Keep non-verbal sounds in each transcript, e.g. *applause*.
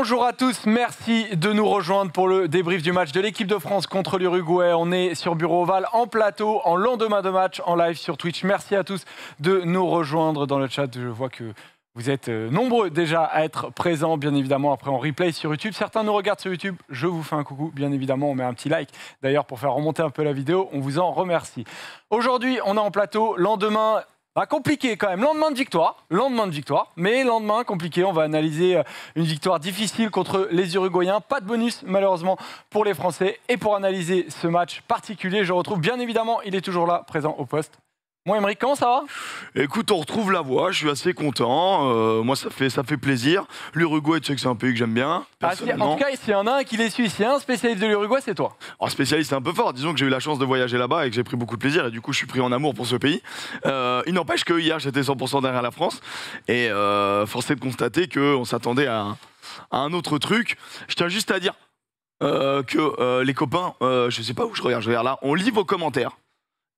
Bonjour à tous, merci de nous rejoindre pour le débrief du match de l'équipe de France contre l'Uruguay. On est sur Bureau Oval en plateau, en lendemain de match, en live sur Twitch. Merci à tous de nous rejoindre dans le chat. Je vois que vous êtes euh, nombreux déjà à être présents, bien évidemment, après en replay sur YouTube. Certains nous regardent sur YouTube, je vous fais un coucou, bien évidemment, on met un petit like. D'ailleurs, pour faire remonter un peu la vidéo, on vous en remercie. Aujourd'hui, on est en plateau, lendemain ah, compliqué quand même. Lendemain de victoire, lendemain de victoire, mais lendemain compliqué. On va analyser euh, une victoire difficile contre les Uruguayens. Pas de bonus malheureusement pour les Français. Et pour analyser ce match particulier, je retrouve bien évidemment, il est toujours là, présent au poste, moi, Emmerich, comment ça va Écoute, on retrouve la voix, je suis assez content. Euh, moi, ça fait, ça fait plaisir. L'Uruguay, tu sais que c'est un pays que j'aime bien. Ah, en tout cas, s'il y en a un qui les suit, s'il un spécialiste de l'Uruguay, c'est toi. Alors, spécialiste, c'est un peu fort. Disons que j'ai eu la chance de voyager là-bas et que j'ai pris beaucoup de plaisir. Et du coup, je suis pris en amour pour ce pays. Euh, il n'empêche que hier, j'étais 100% derrière la France. Et euh, force de constater qu'on s'attendait à, un autre truc. Je tiens juste à dire euh, que les copains, euh, je sais pas où je regarde, je regarde là, on lit vos commentaires.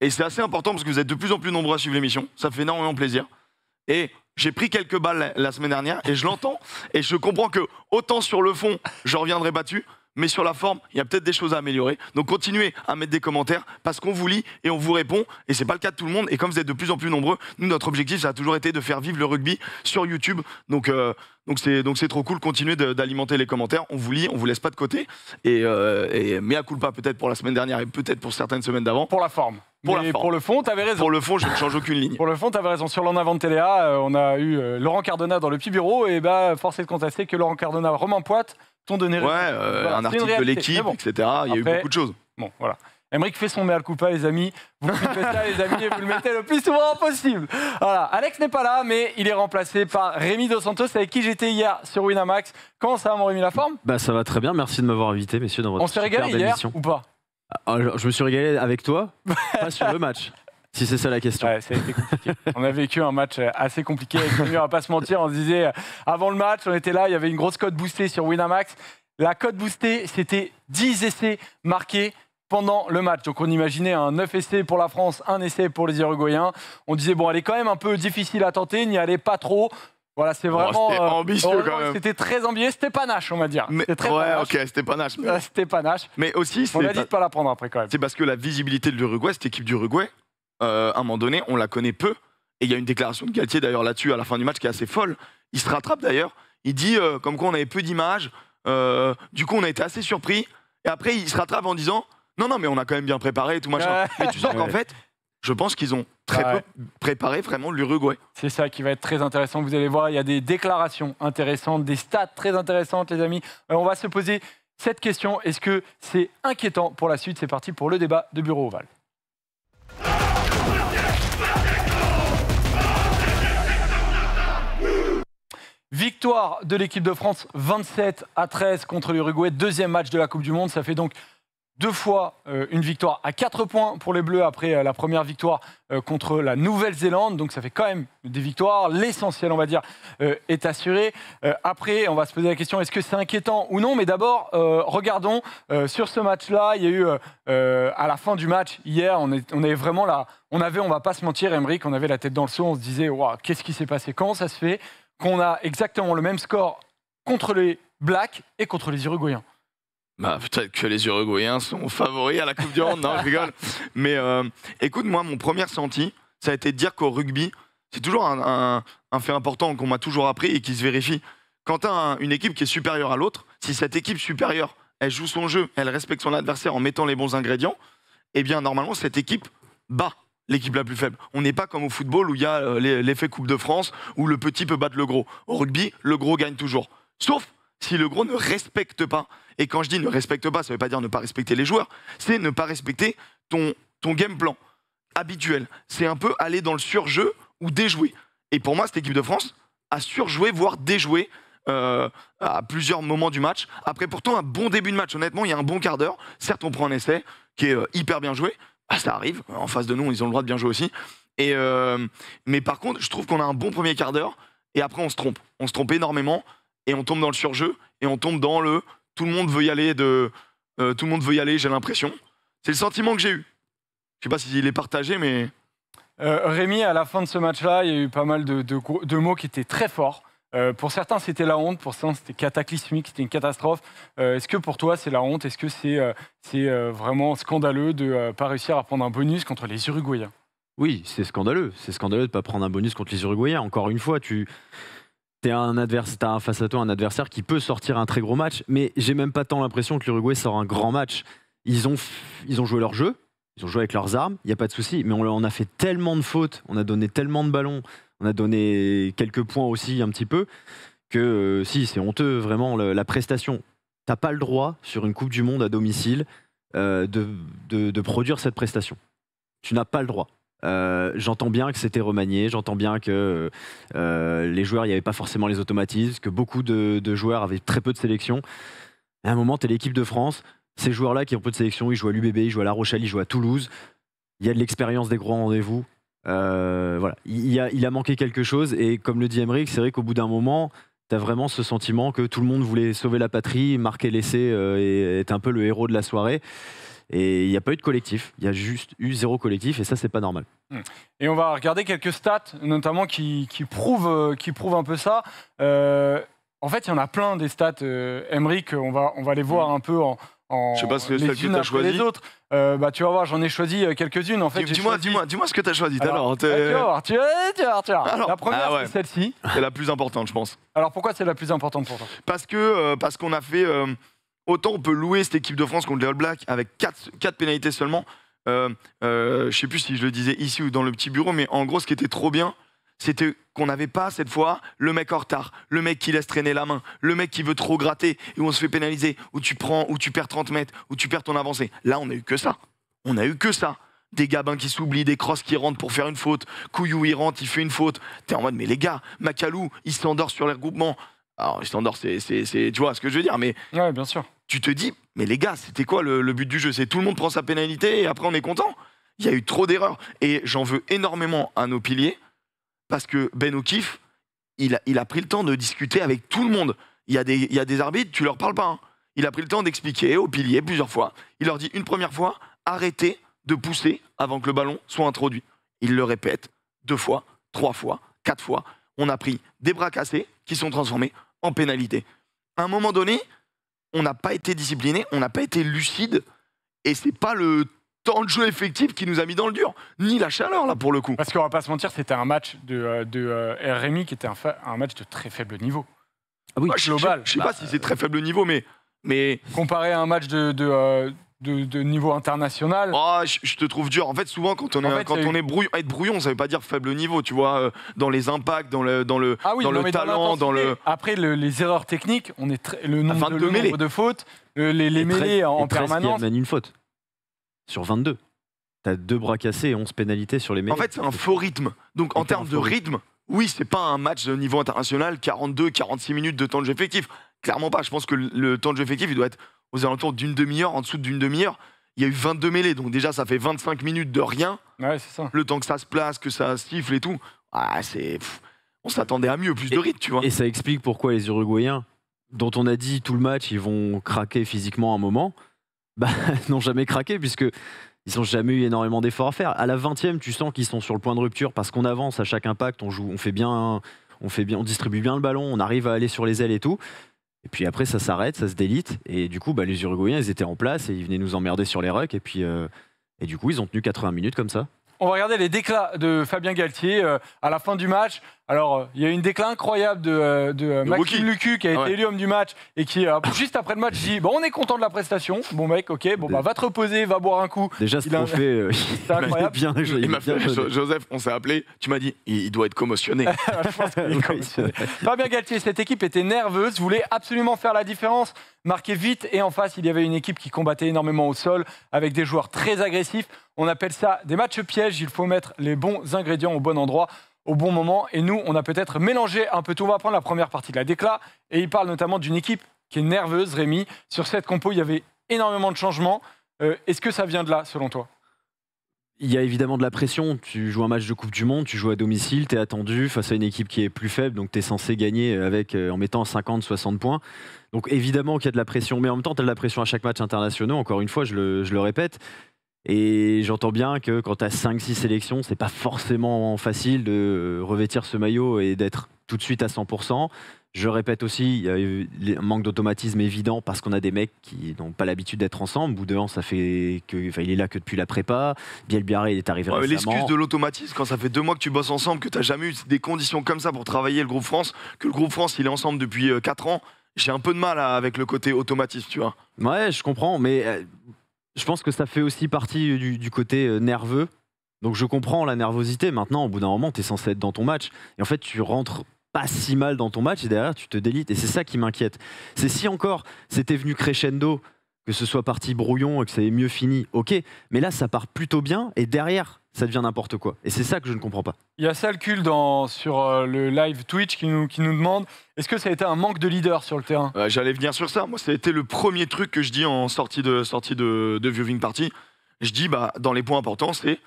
Et c'est assez important parce que vous êtes de plus en plus nombreux à suivre l'émission. Ça fait énormément plaisir. Et j'ai pris quelques balles la semaine dernière et je l'entends. Et je comprends que autant sur le fond, je reviendrai battu. Mais sur la forme, il y a peut-être des choses à améliorer. Donc continuez à mettre des commentaires parce qu'on vous lit et on vous répond. Et c'est pas le cas de tout le monde. Et comme vous êtes de plus en plus nombreux, nous, notre objectif, ça a toujours été de faire vivre le rugby sur YouTube. Donc euh, donc c'est donc c'est trop cool. Continuez d'alimenter les commentaires. On vous lit, on vous laisse pas de côté. Et, euh, et mea pas peut-être pour la semaine dernière et peut-être pour certaines semaines d'avant. Pour la forme. Pour, le fond, tu avais raison. Pour le fond, je ne change aucune ligne. Pour le fond, tu avais raison. Sur l'en avant de Téléa, euh, on a eu euh, Laurent Cardona dans le petit bureau, et bah, force de constater que Laurent Cardona, Romain Poite, t'ont donné Ouais, euh, un article de l'équipe, etc. Il y a eu beaucoup de choses. Bon, voilà. Emmerich fait son mea culpa, les amis. Vous faites ça, les amis, et vous le mettez le plus souvent possible. Voilà. Alex n'est pas là, mais il est remplacé par Rémi Dos Santos, avec qui j'étais hier sur Winamax. Comment ça va, mon Rémi, la forme Bah, ça va très bien. Merci de m'avoir invité, messieurs, dans votre On s'est régalé hier ou pas ah, je me suis régalé avec toi, pas sur le match. *laughs* Si c'est ça la question. on a vécu un match euh, assez compliqué on Mur, à pas se mentir. On se disait, euh, avant le match, on était là, il y avait une grosse cote boostée sur Winamax. La cote boostée, c'était 10 essais marqués pendant le match. Donc on imaginait un 9 essais pour la France, un essai pour les Uruguayens. On disait, bon, elle est quand même un peu difficile à tenter, n'y allez pas trop c'est oh, vraiment. Euh, ambitieux quand même. C'était très ambitieux, c'était panache, on va dire. Mais, très ouais, ok, c'était panache. *laughs* C'était panache. aussi, On a dit de pas la prendre après quand même. C'est parce que la visibilité de l'Uruguay, cette équipe d'Uruguay, euh, à un moment donné, on la connaît peu. Et il y a une déclaration de Galtier d'ailleurs là-dessus à la fin du match qui est assez folle. Il se rattrape d'ailleurs. Il dit euh, comme quoi on avait peu d'images. du coup, on a été assez surpris. Et après, il se rattrape en disant Non, non, mais on a quand même bien préparé et tout machin. Et *laughs* tu sens qu'en fait, je pense qu'ils ont très bah peu préparé vraiment l'Uruguay. C'est ça qui va être très intéressant. Vous allez voir, il y a des déclarations intéressantes, des stats très intéressantes, les amis. Alors euh, on va se poser cette question. Est-ce que c'est inquiétant pour la suite C'est parti pour le débat de Bureau Oval. Victoire de l'équipe de France 27 à 13 contre l'Uruguay, deuxième match de la Coupe du Monde. Ça fait donc deux fois euh, une victoire à quatre points pour les Bleus après euh, la première victoire euh, contre la Nouvelle-Zélande. Donc ça fait quand même des victoires. L'essentiel, on va dire, est assuré. après, on va se poser la question, est-ce que c'est inquiétant ou non Mais d'abord, regardons sur ce match-là. Il y a eu, à la fin du match, hier, on, est, avait vraiment là, on avait, on va pas se mentir, Emmerich, on avait la tête dans le seau, on se disait, qu'est-ce qui s'est passé Comment ça se fait qu'on a exactement le même score contre les Blacks et contre les Uruguayens bah, peut-être que les Uruguayens sont favoris à la Coupe du Monde. non, je rigole. Mais euh, écoute, moi, mon premier senti, ça a été de dire qu'au rugby, c'est toujours un, fait important qu'on m'a toujours appris et qui se vérifie. Quand tu as une équipe qui est supérieure à l'autre, si cette équipe supérieure, elle joue son jeu, elle respecte son adversaire en mettant les bons ingrédients, eh bien, normalement, cette équipe bat l'équipe la plus faible. On n'est pas comme au football où il y a euh, l'effet Coupe de France, où le petit peut battre le gros. Au rugby, le gros gagne toujours. Sauf si le gros ne respecte pas, et quand je dis ne respecte pas, ça ne veut pas dire ne pas respecter les joueurs, c'est ne pas respecter ton, ton game plan habituel. C'est un peu aller dans le surjeu ou déjouer. Et pour moi, cette équipe de France a surjoué, voire déjoué euh, à plusieurs moments du match. Après, pourtant, un bon début de match. Honnêtement, il y a un bon quart d'heure. Certes, on prend un essai qui est euh, hyper bien joué. Ah, ça arrive. En face de nous, ils ont le droit de bien jouer aussi. Et, euh, mais par contre, je trouve qu'on a un bon premier quart d'heure. Et après, on se trompe. On se trompe énormément et on tombe dans le surjeu, et on tombe dans le tout le monde veut y aller, de, euh, tout le monde veut y aller, j'ai l'impression. C'est le sentiment que j'ai eu. Je sais pas s'il est partagé, mais. Euh, Rémi, à la fin de ce match-là, il y a eu pas mal de, de, mots qui étaient très forts. Euh, pour certains, c'était la honte, pour certains, c'était cataclysmique, c'était une catastrophe. Euh, est-ce que pour toi, c'est la honte Est-ce que c'est c'est vraiment scandaleux de ne pas réussir à prendre un bonus contre les Uruguayens Oui, c'est scandaleux. C'est scandaleux de ne pas prendre un bonus contre les Uruguayens. Encore une fois, tu, T'es un adversaire, face à toi un adversaire qui peut sortir un très gros match, mais j'ai même pas tant l'impression que l'Uruguay sort un grand match. Ils ont, ils ont joué leur jeu, ils ont joué avec leurs armes, il n'y a pas de souci, mais on, a fait tellement de fautes, on a donné tellement de ballons, on a donné quelques points aussi un petit peu, que euh, si, c'est honteux vraiment la prestation. T'as pas le droit sur une Coupe du Monde à domicile euh, de produire cette prestation. Tu n'as pas le droit. Euh, j'entends bien que c'était remanié, j'entends bien que euh, les joueurs, il n'y avait pas forcément les automatismes, que beaucoup de, joueurs avaient très peu de sélection. À un moment, tu es l'équipe de France, ces joueurs-là qui ont peu de sélection, ils jouent à l'UBB, ils jouent à La Rochelle, ils jouent à Toulouse, il y a de l'expérience des grands rendez-vous. Euh, voilà. il, a, manqué quelque chose, et comme le dit Emmerich, c'est vrai qu'au bout d'un moment, tu as vraiment ce sentiment que tout le monde voulait sauver la patrie, marquer l'essai et être un peu le héros de la soirée. Et il n'y a pas eu de collectif. Il y a juste eu zéro collectif et ça, c'est pas normal. Et on va regarder quelques stats, notamment qui, prouvent, euh, qui prouvent un peu ça. Euh, en fait, il y en a plein des stats, euh, on va, on va les voir mm. un peu en. en je sais pas ce que les que as choisi. Les autres. Euh, bah, tu vas voir, j'en ai choisi quelques-unes. En fait, dis-moi, dis ce que tu as choisi. Alors, tu vas voir, tu La première, ah c'est celle-ci. C'est la plus importante, je pense. Alors, pourquoi c'est la plus importante pour toi Parce que, parce qu'on a fait autant on peut louer cette équipe de France contre les All Blacks avec 4, pénalités seulement. Euh, ne euh, je sais plus si je le disais ici ou dans le petit bureau, mais en gros, ce qui était trop bien, c'était qu'on n'avait pas cette fois le mec en retard, le mec qui laisse traîner la main, le mec qui veut trop gratter et où on se fait pénaliser, où tu prends, où tu perds 30 mètres, où tu perds ton avancée. Là, on a eu que ça. On a eu que ça. Des gabins qui s'oublient, des crosses qui rentrent pour faire une faute, Couillou il rentre, il fait une faute. T'es en mode, mais les gars, Macalou, il s'endort sur les regroupements. Alors, il s'endort, c'est, tu vois ce que je veux dire, mais. Ouais, bien sûr tu te dis, mais les gars, c'était quoi le, but du jeu C'est tout le monde prend sa pénalité et après on est content Il y a eu trop d'erreurs. Et j'en veux énormément à nos piliers, parce que Ben O'Keefe, il a, pris le temps de discuter avec tout le monde. Il y a des, arbitres, tu leur parles pas. Hein. Il a pris le temps d'expliquer aux piliers plusieurs fois. Il leur dit une première fois, arrêtez de pousser avant que le ballon soit introduit. Il le répète deux fois, trois fois, quatre fois. On a pris des bras cassés qui sont transformés en pénalité. À un moment donné, on n'a pas été discipliné, on n'a pas été lucide, et c'est pas le temps de jeu effectif qui nous a mis dans le dur, ni la chaleur là pour le coup. Parce qu'on va pas se mentir, c'était un match de, euh, de, euh, qui était un, un, match de très faible niveau. Ah oui, global. Je, sais pas bah, si c'est très faible niveau, mais mais comparé à un match de, euh, de, niveau international. Ah, je, te trouve dur. En fait, souvent, quand on est, quand on euh, est brouillon, être brouillon, ça veut pas dire faible niveau, tu vois, euh, dans les impacts, dans le, dans le, ah dans le talent, dans, le. Après, les erreurs techniques, on est le nombre, de, le nombre de, fautes, les, mêlées en, permanence. Il y une faute sur 22. Tu as deux bras cassés et 11 pénalités sur les mêlées. En fait, c'est un faux rythme. Donc, en termes de rythme, oui, c'est pas un match de niveau international, 42, 46 minutes de temps de jeu effectif. Clairement pas. Je pense que le temps de jeu effectif, il doit être aux alentours d'une demi-heure, en dessous d'une demi-heure. Il y a eu 22 mêlées, donc déjà ça fait 25 minutes de rien. Ouais, c'est ça. Le temps que ça se place, que ça siffle et tout. Ah, c'est. on s'attendait à mieux, plus de rythme, tu vois. Et ça explique pourquoi les Uruguayens, dont on a dit tout le match, ils vont craquer physiquement à un moment, bah, *laughs* n'ont jamais craqué, puisque ils n'ont jamais eu énormément d'efforts à faire. À la 20e, tu sens qu'ils sont sur le point de rupture parce qu'on avance à chaque impact, on joue, on fait bien, on fait bien, on distribue bien le ballon, on arrive à aller sur les ailes et tout. Et puis après, ça s'arrête, ça se délite. Et du coup, bah, les Uruguayens, ils étaient en place et ils venaient nous emmerder sur les rucks. Et puis, euh, et du coup, ils ont tenu 80 minutes comme ça. On va regarder les déclats de Fabien Galtier euh, à la fin du match. Alors, euh, il y a eu une déclin incroyable de, euh, euh, Maxime Lucu qui a été élu homme du match et qui, juste après le match, dit on est content de la prestation. Bon, mec, ok, bon, bah, va te reposer, va boire un coup. Déjà, ce qu'on fait, *laughs* c'est il, m'a fait, Joseph, on s'est appelé, tu m'as dit Il doit être commotionné. *laughs* *laughs* Je pense qu'il est commotionné. Galtier, cette équipe était nerveuse, voulait absolument faire la différence, marquer vite. Et en face, il y avait une équipe qui combattait énormément au sol avec des joueurs très agressifs. On appelle ça des matchs pièges. Il faut mettre les bons ingrédients au bon endroit au bon moment. Et nous, on a peut-être mélangé un peu tout. On va prendre la première partie de la décla. Et il parle notamment d'une équipe qui est nerveuse, Rémi. Sur cette compo, il y avait énormément de changements. Euh, est-ce que ça vient de là, selon toi il y a évidemment de la pression. Tu joues un match de Coupe du Monde, tu joues à domicile, tu es attendu face à une équipe qui est plus faible, donc tu es censé gagner avec, euh, en mettant 50, 60 points. Donc évidemment qu'il y a de la pression, mais en même temps, tu as de la pression à chaque match international. Encore une fois, je le répète, et j'entends bien que quand tu as 5-6 sélections, c'est pas forcément facile de revêtir ce maillot et d'être tout de suite à 100%. Je répète aussi, il y a un manque d'automatisme évident parce qu'on a des mecs qui n'ont pas l'habitude d'être ensemble. Boudin, ça fait que, enfin, il est là que depuis la prépa. Biel Biarré, il est arrivé ouais, L'excuse de l'automatisme, quand ça fait deux mois que tu bosses ensemble, que tu n'as jamais eu des conditions comme ça pour travailler le groupe France, que le groupe France, il est ensemble depuis 4 euh, ans, j'ai un peu de mal avec le côté automatisme, tu vois. Ouais, je comprends, mais euh, je pense que ça fait aussi partie euh, du, côté euh, nerveux. Donc je comprends la nervosité. Maintenant, au bout d'un moment, tu es censé être dans ton match. Et en fait, tu rentres pas si mal dans ton match et derrière, tu te délites. Et c'est ça qui m'inquiète. C'est si encore c'était venu crescendo, que ce soit parti brouillon et que ça ait mieux fini, ok. Mais là, ça part plutôt bien. Et derrière, ça devient n'importe quoi. Et c'est ça que je ne comprends pas. Il y a Salcul dans, sur euh, le live Twitch qui nous, qui nous demande est-ce que ça a été un manque de leader sur le terrain euh, J'allais venir sur ça. Moi, ça a été le premier truc que je dis en sortie de, sortie de, viewing party. Je dis bah, dans les points importants, c'est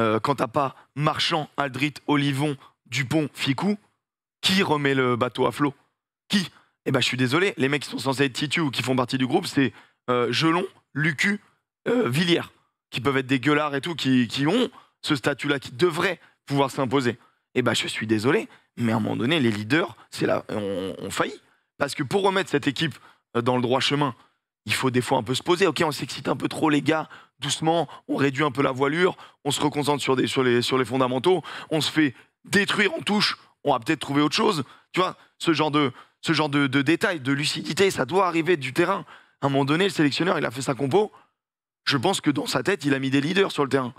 euh, quand t'as pas Marchand, Aldrit, Olivon, Dupont, Ficou, qui remet le bateau à flot Qui Eh ben, je suis désolé, les mecs qui sont censés être titus ou qui font partie du groupe, c'est Gelon, Lucu, Villiers qui peuvent être des gueulards et tout, qui, qui ont ce statut-là, qui devraient pouvoir s'imposer. Eh ben, je suis désolé, mais à un moment donné, les leaders, c'est là, on, on Parce que pour remettre cette équipe euh, dans le droit chemin, il faut des fois un peu se poser. Ok, on s'excite un peu trop, les gars, doucement, on réduit un peu la voilure, on se reconcentre sur, des, sur, les, fondamentaux, on se fait détruire en touche, on va peut-être trouver autre chose. Tu vois, ce genre de, ce genre de, de détails, de lucidité, ça doit arriver du terrain. À un moment donné, le sélectionneur, il a fait sa compo, je pense que dans sa tête, il a mis des leaders sur le terrain.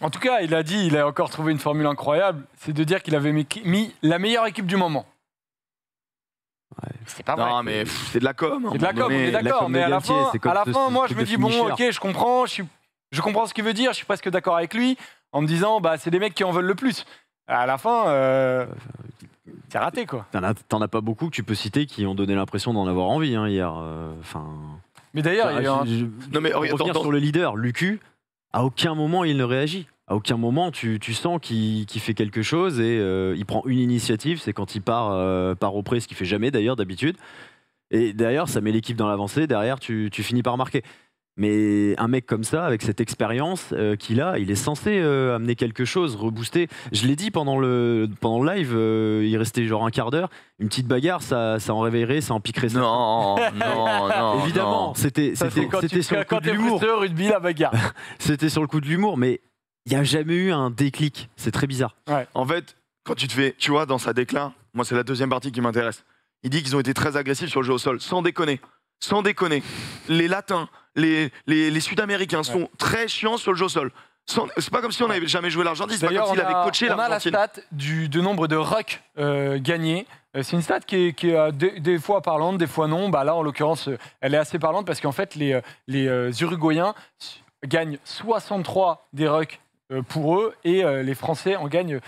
En tout cas, il a dit, il a encore trouvé une formule incroyable, c'est de dire qu'il avait mis la meilleure équipe du moment. C'est pas vrai. mais c'est de la com. Hein. C'est de la com, on est d'accord. Mais à la fin, moi, je me dis, bon, ok, je comprends, je, comprends ce qu'il veut dire, je suis presque d'accord avec lui, en me disant, bah, c'est des mecs qui en veulent le plus. À la fin, euh, c'est raté, quoi. T'en as, pas beaucoup que tu peux citer qui ont donné l'impression d'en avoir envie hein, hier. Euh, enfin. Mais d'ailleurs, il y ah, mais sur le leader, Lucu, à aucun moment il ne réagit. À aucun moment tu, sens qu'il fait quelque chose et euh, il prend une initiative. C'est quand il part, euh, par au ce qu'il fait jamais d'ailleurs d'habitude. Et d'ailleurs, ça met l'équipe dans l'avancée. Derrière, tu, tu, finis par marquer. Mais un mec comme ça, avec cette expérience euh, qu'il a, il est censé euh, amener quelque chose, rebooster. Je l'ai dit pendant le, pendant le live, euh, il restait genre un quart d'heure. Une petite bagarre, ça, ça en réveillerait, ça en piquerait. Ça. Non, non, non. *laughs* Évidemment, c'était sur le coup de l'humour. bagarre. *laughs* c'était sur le coup de l'humour, mais il n'y a jamais eu un déclic. C'est très bizarre. En fait, quand tu te fais, tu vois, dans sa déclin, moi c'est la deuxième partie qui m'intéresse. Il dit qu'ils ont été très agressifs sur le jeu au sol, sans déconner. Sans déconner. Les Latins, les, les, Sud-Américains sont très chiants sur le jeu au sol. C'est pas comme si on n'avait jamais joué l'argent c'est pas comme s'il avait coaché l'Argentine. On a la stat du, de nombre de rucks euh, gagnés. Euh, c'est une stat qui est, qui est euh, des, fois parlante, des fois non. Bah là, en l'occurrence, elle est assez parlante parce qu'en fait, les, les Uruguayens gagnent 63 des rucks pour eux et les Français en gagnent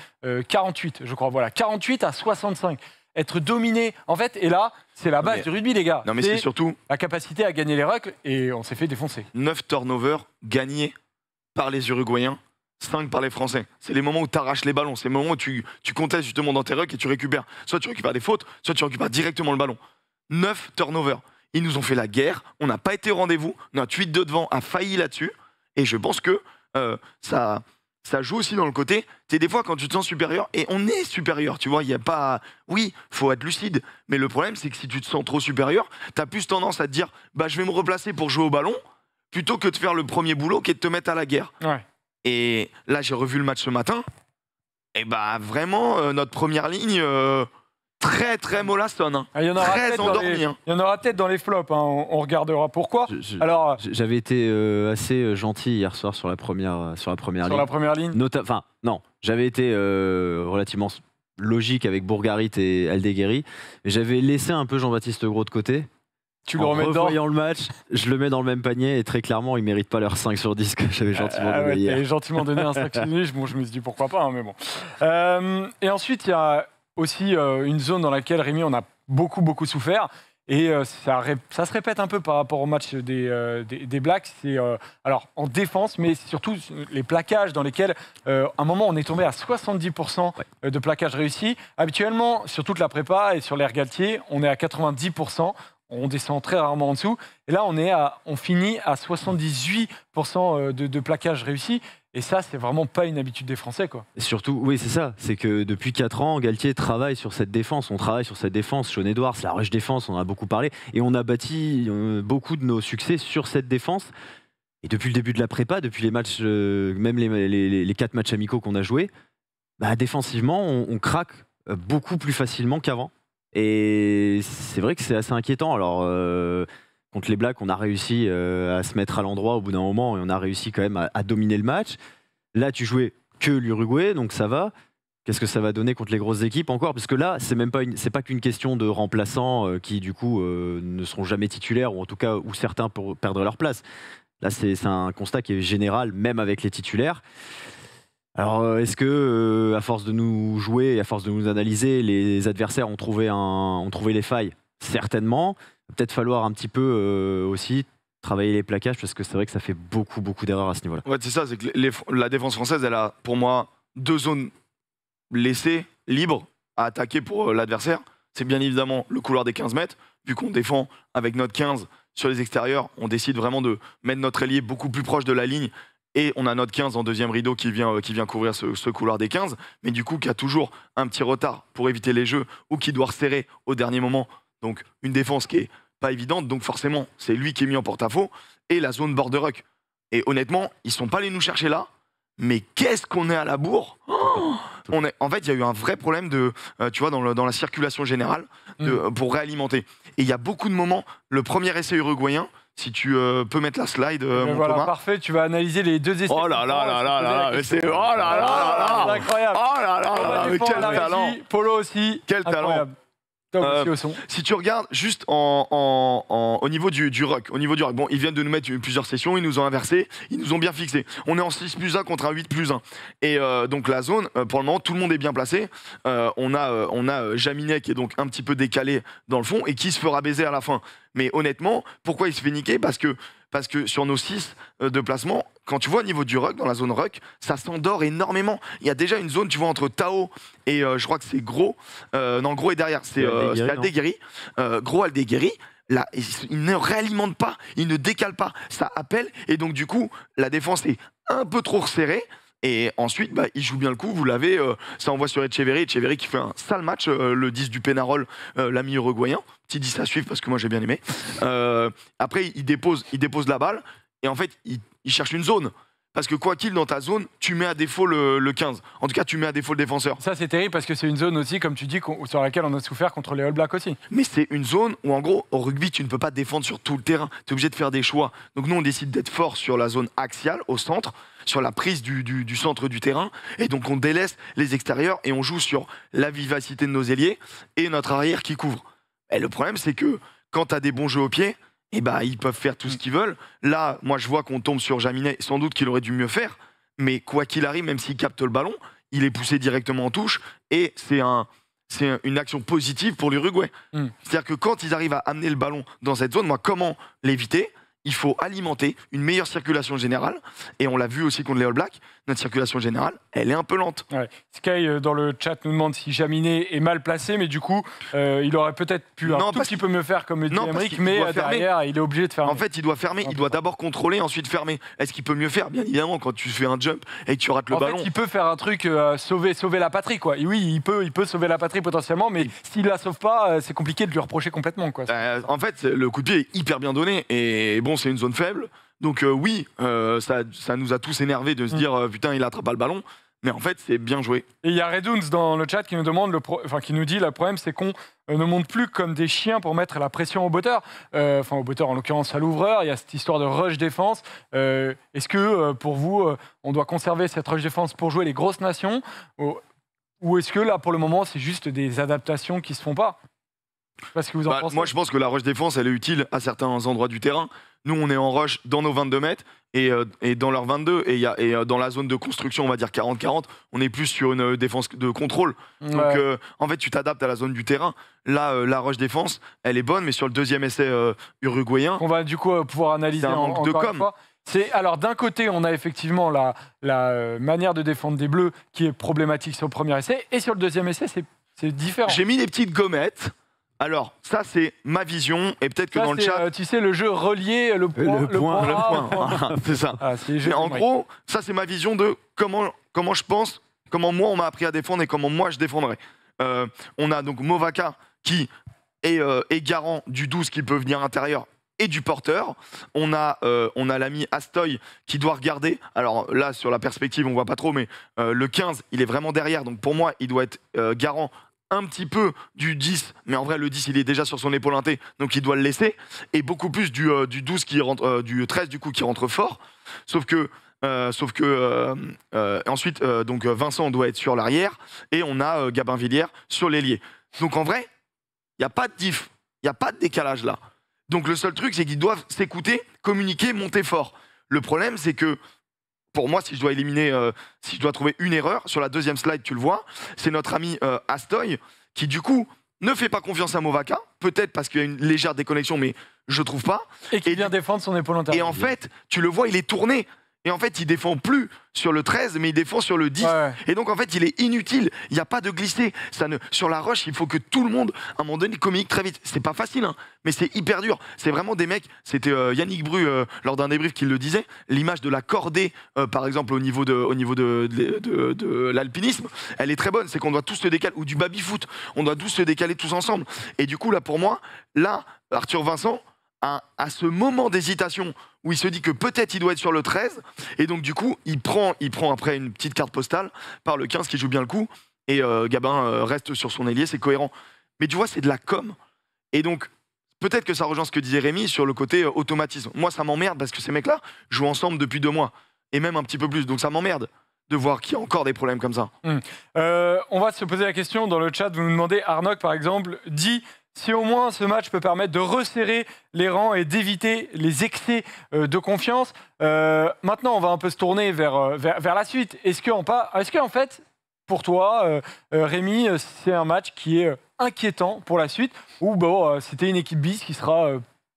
48, je crois. Voilà, 48 à 65 être dominé. En fait, et là, c'est la base du rugby, les gars. Non, mais c'est surtout. La capacité à gagner les racles et on s'est fait défoncer. 9 turnovers gagnés par les Uruguayens. 5 par les Français. C'est les moments où tu arraches les ballons, c'est les moments où tu, tu contestes justement dans tes rucks et tu récupères. Soit tu récupères des fautes, soit tu récupères directement le ballon. 9 turnovers. Ils nous ont fait la guerre, on n'a pas été au rendez-vous, notre 8-2 devant a failli là-dessus, et je pense que euh, ça, ça joue aussi dans le côté. C'est des fois quand tu te sens supérieur, et on est supérieur, tu vois, il n'y a pas. Oui, faut être lucide, mais le problème, c'est que si tu te sens trop supérieur, tu as plus tendance à te dire, bah, je vais me replacer pour jouer au ballon, plutôt que de faire le premier boulot qui est de te mettre à la guerre. Et là, j'ai revu le match ce matin, et bah, vraiment, euh, notre première ligne, euh, très très molassonne. Hein. Ah, y en aura très endormi. Les, hein. Il y en aura peut-être dans les flops, hein. on, regardera pourquoi. Alors, euh, j'avais été euh, assez euh, gentil hier soir sur la première, sur la première sur la première ligne Enfin, non, j'avais été relativement logique avec Bourgarit et Aldeguerri, j'avais laissé un peu Jean-Baptiste Gros de côté. Tu le en remets le match, je le mets dans le même panier et très clairement, il mérite pas leur 5 sur 10 que j'avais ah, gentiment ah donné euh, gentiment donné un 5 sur 10, *laughs* bon, je me suis dit pourquoi pas, mais bon. et ensuite, il y a aussi euh, une zone dans laquelle Rémi, on a beaucoup, beaucoup souffert. Et euh, ça, se répète un peu par rapport au match des, euh, Blacks. C'est alors en défense, mais surtout les plaquages dans lesquels, à un moment, on est tombé à 70% de plaquages réussis. Habituellement, sur toute la prépa et sur l'air Galtier, on est à 90%. On descend très rarement en dessous. Et là, on, est on finit à 78% de, de plaquages réussis. Et ça, c'est vraiment pas une habitude des Français, quoi. surtout, oui, c'est ça. C'est que depuis 4 ans, Galtier travaille sur cette défense. On travaille sur cette défense. Sean Edwards, la rush défense, on en a beaucoup parlé. Et on a bâti euh, beaucoup de nos succès sur cette défense. Et depuis le début de la prépa, depuis les matchs, euh, même les, les, quatre matchs amicaux qu'on a joués, bah, défensivement, on, craque euh, beaucoup plus facilement qu'avant. Et c'est vrai que c'est assez inquiétant. Alors contre les Blacks, on a réussi euh, à se mettre à l'endroit au bout d'un moment et on a réussi quand même à, dominer le match. Là, tu jouais que l'Uruguay, donc ça va. Qu'est-ce que ça va donner contre les grosses équipes encore Parce que là, c'est même pas c'est pas qu'une question de remplaçants euh, qui du coup euh, ne seront jamais titulaires ou en tout cas où certains pour perdre leur place. Là, c'est un constat qui est général, même avec les titulaires. Alors, est-ce que, à force de nous jouer, à force de nous analyser, les adversaires ont trouvé les failles Certainement peut-être falloir un petit peu euh, aussi travailler les plaquages parce que c'est vrai que ça fait beaucoup beaucoup d'erreurs à ce niveau-là. Ouais, c'est ça, c'est que la défense française, elle a pour moi deux zones laissées libres à attaquer pour euh, l'adversaire. C'est bien évidemment le couloir des 15 mètres, vu qu'on défend avec notre 15 sur les extérieurs, on décide vraiment de mettre notre ailier beaucoup plus proche de la ligne et on a notre 15 en deuxième rideau qui vient, euh, qui vient couvrir ce, ce, couloir des 15, mais du coup qui a toujours un petit retard pour éviter les jeux ou qui doit resserrer au dernier moment donc une défense qui est pas évidente, donc forcément c'est lui qui est mis en porte-à-faux, et la zone border de Et honnêtement, ils sont pas allés nous chercher là, mais qu'est-ce qu'on est à la bourre oh on est, En fait, il y a eu un vrai problème de, euh, tu vois, dans, le, dans, la circulation générale de, mm. pour réalimenter. Et il y a beaucoup de moments, le premier essai uruguayen, si tu euh, peux mettre la slide, euh, eh ben mon voilà, Parfait, tu vas analyser les deux essais. Oh là là là là là là, oh, c'est oh là là là incroyable. Oh là là quel talent. Polo aussi, quel talent. Euh, si tu regardes juste au niveau du, rock, au niveau du rock, bon, ils viennent de nous mettre plusieurs sessions, ils nous ont inversé, ils nous ont bien fixés. On est en 6 plus 1 contre un 8 plus 1. Et euh, donc la zone, euh, pour le moment, tout le monde est bien placé. on a, on a Jaminet qui est donc un petit peu décalé dans le fond et qui se fera baiser à la fin. Mais honnêtement, pourquoi il se fait niquer Parce que parce que sur nos 6 euh, de placement, quand tu vois au niveau du ruck, dans la zone ruck, ça s'endort énormément. Il y a déjà une zone, tu vois, entre Tao et euh, je crois que c'est Gros. Euh, non, Gros est derrière, c'est Aldeguerri, gros aldeguerri Là, il ne réalimente pas, il ne décale pas, ça appelle. Et donc, du coup, la défense est un peu trop resserrée. Et ensuite, bah, il joue bien le coup. Vous l'avez, ça envoie sur Echeverri, Echeverri qui fait un sale match, le 10 du Pénarol, l'ami uruguayen disent ça à suivre parce que moi j'ai bien aimé. Euh, après, il dépose, il dépose la balle et en fait, il, cherche une zone. Parce que quoi qu'il dans ta zone, tu mets à défaut le, le, 15. En tout cas, tu mets à défaut le défenseur. Ça, c'est terrible parce que c'est une zone aussi, comme tu dis, sur laquelle on a souffert contre les All Blacks aussi. Mais c'est une zone où, en gros, au rugby, tu ne peux pas défendre sur tout le terrain. Tu es obligé de faire des choix. Donc, nous, on décide d'être fort sur la zone axiale, au centre, sur la prise du, du, du centre du terrain. Et donc, on délaisse les extérieurs et on joue sur la vivacité de nos ailiers et notre arrière qui couvre. Et eh, le problème, c'est que quand tu as des bons jeux au pied, eh ben, ils peuvent faire tout ce mm. qu'ils veulent. Là, moi, je vois qu'on tombe sur Jaminet, sans doute qu'il aurait dû mieux faire, mais quoi qu'il arrive, même s'il capte le ballon, il est poussé directement en touche et c'est un, c'est une action positive pour l'Uruguay. Mm. C'est-à-dire que quand ils arrivent à amener le ballon dans cette zone, moi, comment l'éviter il faut alimenter une meilleure circulation générale. Et on l'a vu aussi contre les All Blacks, notre circulation générale, elle est un peu lente. Sky, euh, dans le chat, nous demande si Jaminé est mal placé, mais du coup, euh, il aurait peut-être pu un tout petit peu mieux faire comme non, Emric mais euh, derrière, il est obligé de fermer. En fait, il doit fermer, il doit d'abord contrôler, ensuite fermer. Est-ce qu'il peut mieux faire Bien évidemment, quand tu fais un jump et que tu rates le ballon. En fait, il peut faire un truc, sauver, sauver la patrie, quoi. oui, il peut, il peut sauver la patrie potentiellement, mais s'il la sauve pas, c'est compliqué de lui reprocher complètement, quoi. en fait, le coup de pied est hyper bien donné, et bon, c'est une zone faible. Donc euh, oui, euh, ça, nous a tous énervé de se mm. dire euh, putain, il attrape pas le ballon. Mais en fait, c'est bien joué. il y a Redouns dans le chat qui nous demande, le enfin qui nous dit, le problème c'est qu'on ne monte plus comme des chiens pour mettre la pression au botteur, enfin au botteur en l'occurrence à l'ouvreur. Il y a cette histoire de rush défense. Est-ce que pour vous, on doit conserver cette rush défense pour jouer les grosses nations, ou est-ce que là pour le moment c'est juste des adaptations qui se font pas parce que vous en bah, moi, je pense que la rush défense, elle est utile à certains endroits du terrain. Nous, on est en rush dans nos 22 mètres et, euh, dans leur 22. Et, y a, et euh, dans la zone de construction, on va dire 40-40, on est plus sur une euh, défense de contrôle. Donc, en fait, tu t'adaptes à la zone du terrain. Là, la rush défense, elle est bonne, mais sur le deuxième essai uruguayen. On va du coup pouvoir analyser un de com. C'est alors d'un côté, on a effectivement la, la, manière de défendre des Bleus qui est problématique sur le premier essai, et sur le deuxième essai, c'est différent. J'ai mis des petites gommettes. Alors, ça, c'est ma vision, et peut-être que dans le chat. Euh, tu sais, le jeu relié, le point, le, point, *laughs* c'est ça. Ah, en gros, ça, c'est ma vision de comment, comment je pense, comment moi, on m'a appris à défendre et comment moi, je défendrai. Euh, on a donc Movaka qui est, euh, garant du 12 qui peut venir intérieur et du porteur. On a, on a l'ami Astoy qui doit regarder. Alors là, sur la perspective, on voit pas trop, mais le 15, il est vraiment derrière. Donc pour moi, il doit être garant un petit peu du 10, mais en vrai le 10 il est déjà sur son épaule intée, donc il doit le laisser, et beaucoup plus du, 12 euh, qui rentre, euh, du 13 du coup qui rentre fort. Sauf que, euh, sauf que ensuite donc Vincent doit être sur l'arrière et on a Gabin Villiers sur l'ailier. Donc en vrai, il n'y a pas de diff, il n'y a pas de décalage là. Donc le seul truc c'est qu'ils doivent s'écouter, communiquer, monter fort. Le problème c'est que pour moi, si je dois éliminer, euh, si je dois trouver une erreur, sur la deuxième slide, tu le vois, c'est notre ami euh, Astoy qui, du coup, ne fait pas confiance à Movaka, peut-être parce qu'il y a une légère déconnexion, mais je trouve pas. Et qui vient défendre son épaule intérieure. Et en fait, tu le vois, il est tourné. Et en fait, il défend plus sur le 13, mais il défend sur le 10. Et donc, en fait, il est inutile. Il n'y a pas de glisser. Ça ne... Sur la roche, il faut que tout le monde, à un moment donné, communique très vite. C'est pas facile, hein, mais c'est hyper dur. C'est vraiment des mecs. C'était euh, Yannick Bru, euh, lors d'un débrief, qui le disait. L'image de la cordée, euh, par exemple, au niveau de, de, de, l'alpinisme, elle est très bonne. C'est qu'on doit tous se décaler, ou du baby-foot, on doit tous se décaler tous ensemble. Et du coup, là, pour moi, là, Arthur Vincent, à ce moment d'hésitation où il se dit que peut-être il doit être sur le 13. Et donc, du coup, il prend, il prend après une petite carte postale par le 15 qui joue bien le coup. Et euh, Gabin euh, reste sur son ailier, c'est cohérent. Mais tu vois, c'est de la com. Et donc, peut-être que ça rejoint ce que disait Rémi sur le côté euh, automatisme. Moi, ça m'emmerde parce que ces mecs-là jouent ensemble depuis deux mois. Et même un petit peu plus. Donc, ça m'emmerde de voir qu'il y a encore des problèmes comme ça. Hum. on va se poser la question dans le chat. Vous nous demandez, Arnoc, par exemple, dit si au moins ce match peut permettre de resserrer les rangs et d'éviter les excès euh, de confiance. Euh, maintenant, on va un peu se tourner vers, euh, vers, la suite. Est-ce qu'en est en fait, pour toi, Rémi, c'est un match qui est inquiétant pour la suite ou bon, c'était une équipe bis qui sera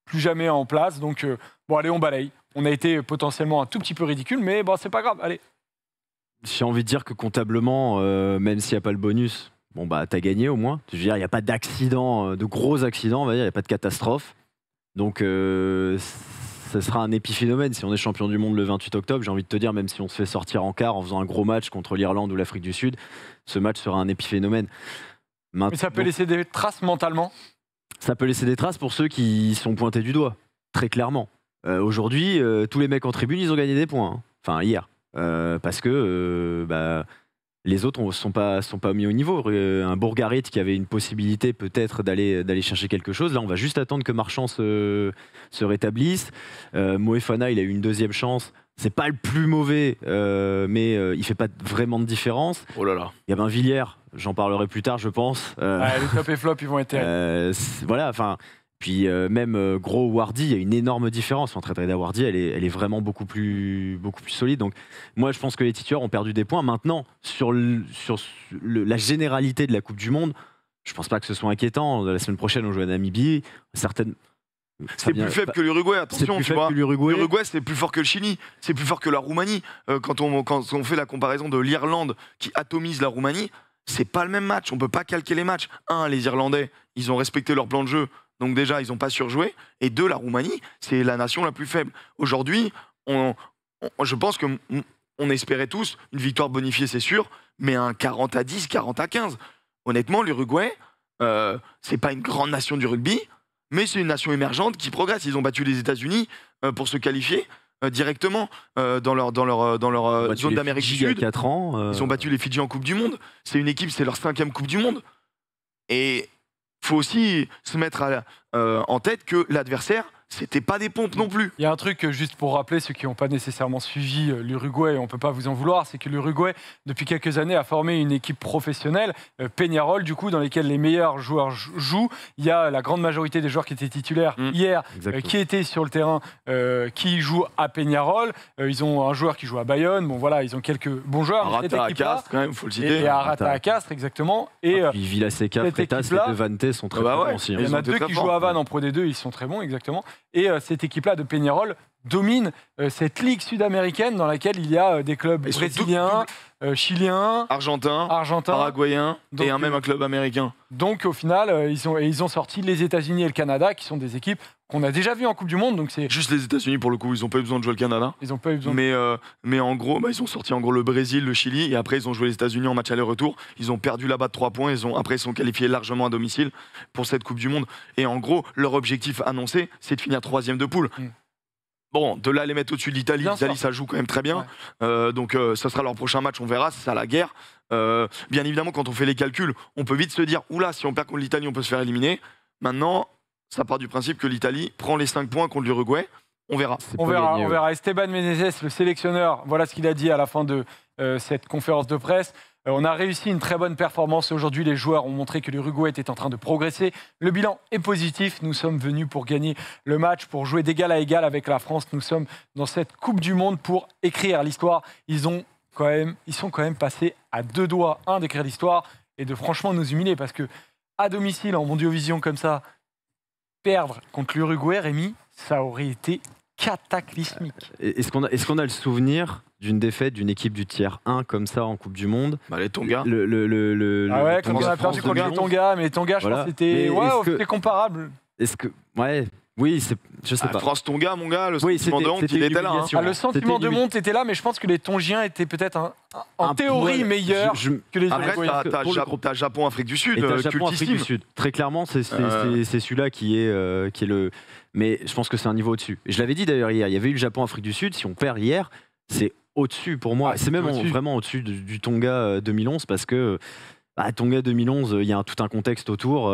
plus jamais en place Donc, bon, allez, on balaye. On a été potentiellement un tout petit peu ridicule, mais bon, c'est pas grave. Allez. J'ai envie de dire que comptablement, même s'il n'y a pas le bonus, bon bah t'as gagné au moins. Je veux dire, il n'y a pas d'accident, euh, de gros accidents, on va dire, il n'y a pas de catastrophe. Donc ça euh, sera un épiphénomène. Si on est champion du monde le 28 octobre, j'ai envie de te dire, même si on se fait sortir en quart en faisant un gros match contre l'Irlande ou l'Afrique du Sud, ce match sera un épiphénomène. Mais ça peut laisser des traces mentalement Ça peut laisser des traces pour ceux qui sont pointés du doigt, très clairement. Euh, aujourd'hui, tous les mecs en tribune, ils ont gagné des points. Hein. Enfin, hier. parce que bah, les autres ne sont pas, sont pas mis au niveau. Euh, un Bourgarit qui avait une possibilité peut-être d'aller, chercher quelque chose, là on va juste attendre que Marchand se, rétablisse. Euh, Moefana, il a eu une deuxième chance. C'est pas le plus mauvais, euh, mais il fait pas vraiment de différence. Oh là Il y a ben Villiers, j'en parlerai plus tard, je pense. les top et flop, ils vont être. *laughs* voilà, enfin, puis euh, même euh, gros Wardy, il y a une énorme différence entre et Wardy, elle est, vraiment beaucoup plus, solide. Donc moi je pense que les titulaires ont perdu des points. Maintenant, sur, la généralité de la Coupe du Monde, je ne pense pas que ce soit inquiétant. La semaine prochaine, on joue à Namibie. Certaines... C'est plus faible que l'Uruguay, attention, L'Uruguay, c'est plus fort que le Chili, c'est plus fort que la Roumanie. Euh, quand, on, on fait la comparaison de l'Irlande qui atomise la Roumanie, c'est pas le même match. On peut pas calquer les matchs. Un, les Irlandais, ils ont respecté leur plan de jeu donc déjà, ils n'ont pas surjoué. Et deux, la Roumanie, c'est la nation la plus faible. Aujourd'hui, je pense que on espérait tous une victoire bonifiée, c'est sûr, mais un 40 à 10, 40 à 15. Honnêtement, l'Uruguay, euh, c'est pas une grande nation du rugby, mais c'est une nation émergente qui progresse. Ils ont battu les États-Unis euh, pour se qualifier euh, directement euh, dans leur, dans leur, dans leur zone d'Amérique du Sud. Ils ont battu les Fidji en Coupe du Monde. C'est une équipe, c'est leur cinquième Coupe du Monde. Et faut aussi se mettre à, euh, en tête que l'adversaire c'était pas des pompes non plus. Il y a un truc euh, juste pour rappeler ceux qui n'ont pas nécessairement suivi euh, l'Uruguay, on peut pas vous en vouloir, c'est que l'Uruguay depuis quelques années a formé une équipe professionnelle, euh, Peñarol du coup, dans laquelle les meilleurs joueurs jouent. Il y a la grande majorité des joueurs qui étaient titulaires mm. hier, qui étaient sur le terrain, qui jouent à Peñarol. ils ont un joueur qui joue à Bayonne. Bon voilà, ils ont quelques bons joueurs. Arata à Castres, quand même, faut le citer. Et, Arata à Castres, exactement. Et ah, puis Villa Fretas et Devante sont très ah bah bons aussi. Hein. Il y en a deux qui jouent à Vannes en Pro D2, ils sont très bons, exactement. Et euh, cette équipe-là de Peñarol domine euh, cette ligue sud-américaine dans laquelle il y a euh, des clubs brésiliens, chiliens, argentins, paraguayens et même un club américain. Donc au final, ils, ont, ils ont sorti les États-Unis et le Canada, qui sont des équipes qu'on a déjà vu en Coupe du Monde. Donc c'est Juste les États-Unis, pour le coup, ils n'ont pas eu besoin de jouer le Canada. Ils ont pas eu besoin. Mais, euh, mais en gros, bah, ils ont sorti en gros le Brésil, le Chili, et après, ils ont joué les États-Unis en match aller-retour. Ils ont perdu là-bas de 3 points. Ils ont, après, ils sont qualifiés largement à domicile pour cette Coupe du Monde. Et en gros, leur objectif annoncé, c'est de finir troisième de poule. Mm. Bon, de là, les mettre au-dessus de l'Italie. L'Italie, ça joue quand même très bien. Euh, donc, euh, ça sera leur prochain match, on verra, c'est ça la guerre. bien évidemment, quand on fait les calculs, on peut vite se dire oula, si on perd contre l'Italie, on peut se faire éliminer. Maintenant, ça part du principe que l'Italie prend les 5 points contre l'Uruguay. On verra. On verra, on verra. Esteban Menezes, le sélectionneur, voilà ce qu'il a dit à la fin de euh, cette conférence de presse. Euh, on a réussi une très bonne performance. Aujourd'hui, les joueurs ont montré que l'Uruguay était en train de progresser. Le bilan est positif. Nous sommes venus pour gagner le match, pour jouer d'égal à égal avec la France. Nous sommes dans cette Coupe du Monde pour écrire l'histoire. Ils, ont quand même, ils sont quand même passés à deux doigts, un, d'écrire l'histoire et de franchement nous humilier parce que à domicile, en mondiovision comme ça, perdre contre l'Uruguay, Rémi, ça aurait été cataclysmique. Euh, est-ce qu'on a, est qu'on a le souvenir d'une défaite d'une équipe du tiers 1 comme ça en Coupe du Monde. Bah, les Tonga. Le, le, le, ah ouais, quand on a perdu contre les Tonga, mais les Tonga, je c'était comparable. Est-ce que. Ouais, oui, je sais ah, pas. France-Tonga, mon gars, le sentiment de honte, était il était là. Hein. Ah, le sentiment de honte était là, mais je pense que les Tongiens étaient peut-être en théorie meilleurs que les Après, t'as Japon-Afrique du euh, Sud. Très clairement, c'est euh. celui-là qui, est euh, qui est le. Mais je pense que c'est un niveau au-dessus. Je l'avais dit d'ailleurs hier, il y avait eu le Japon-Afrique du Sud. Si on perd hier, c'est au-dessus pour moi. Ah, c'est même vraiment au-dessus du, Tonga 2011 parce que bah, Tonga 2011, il y a tout un contexte autour.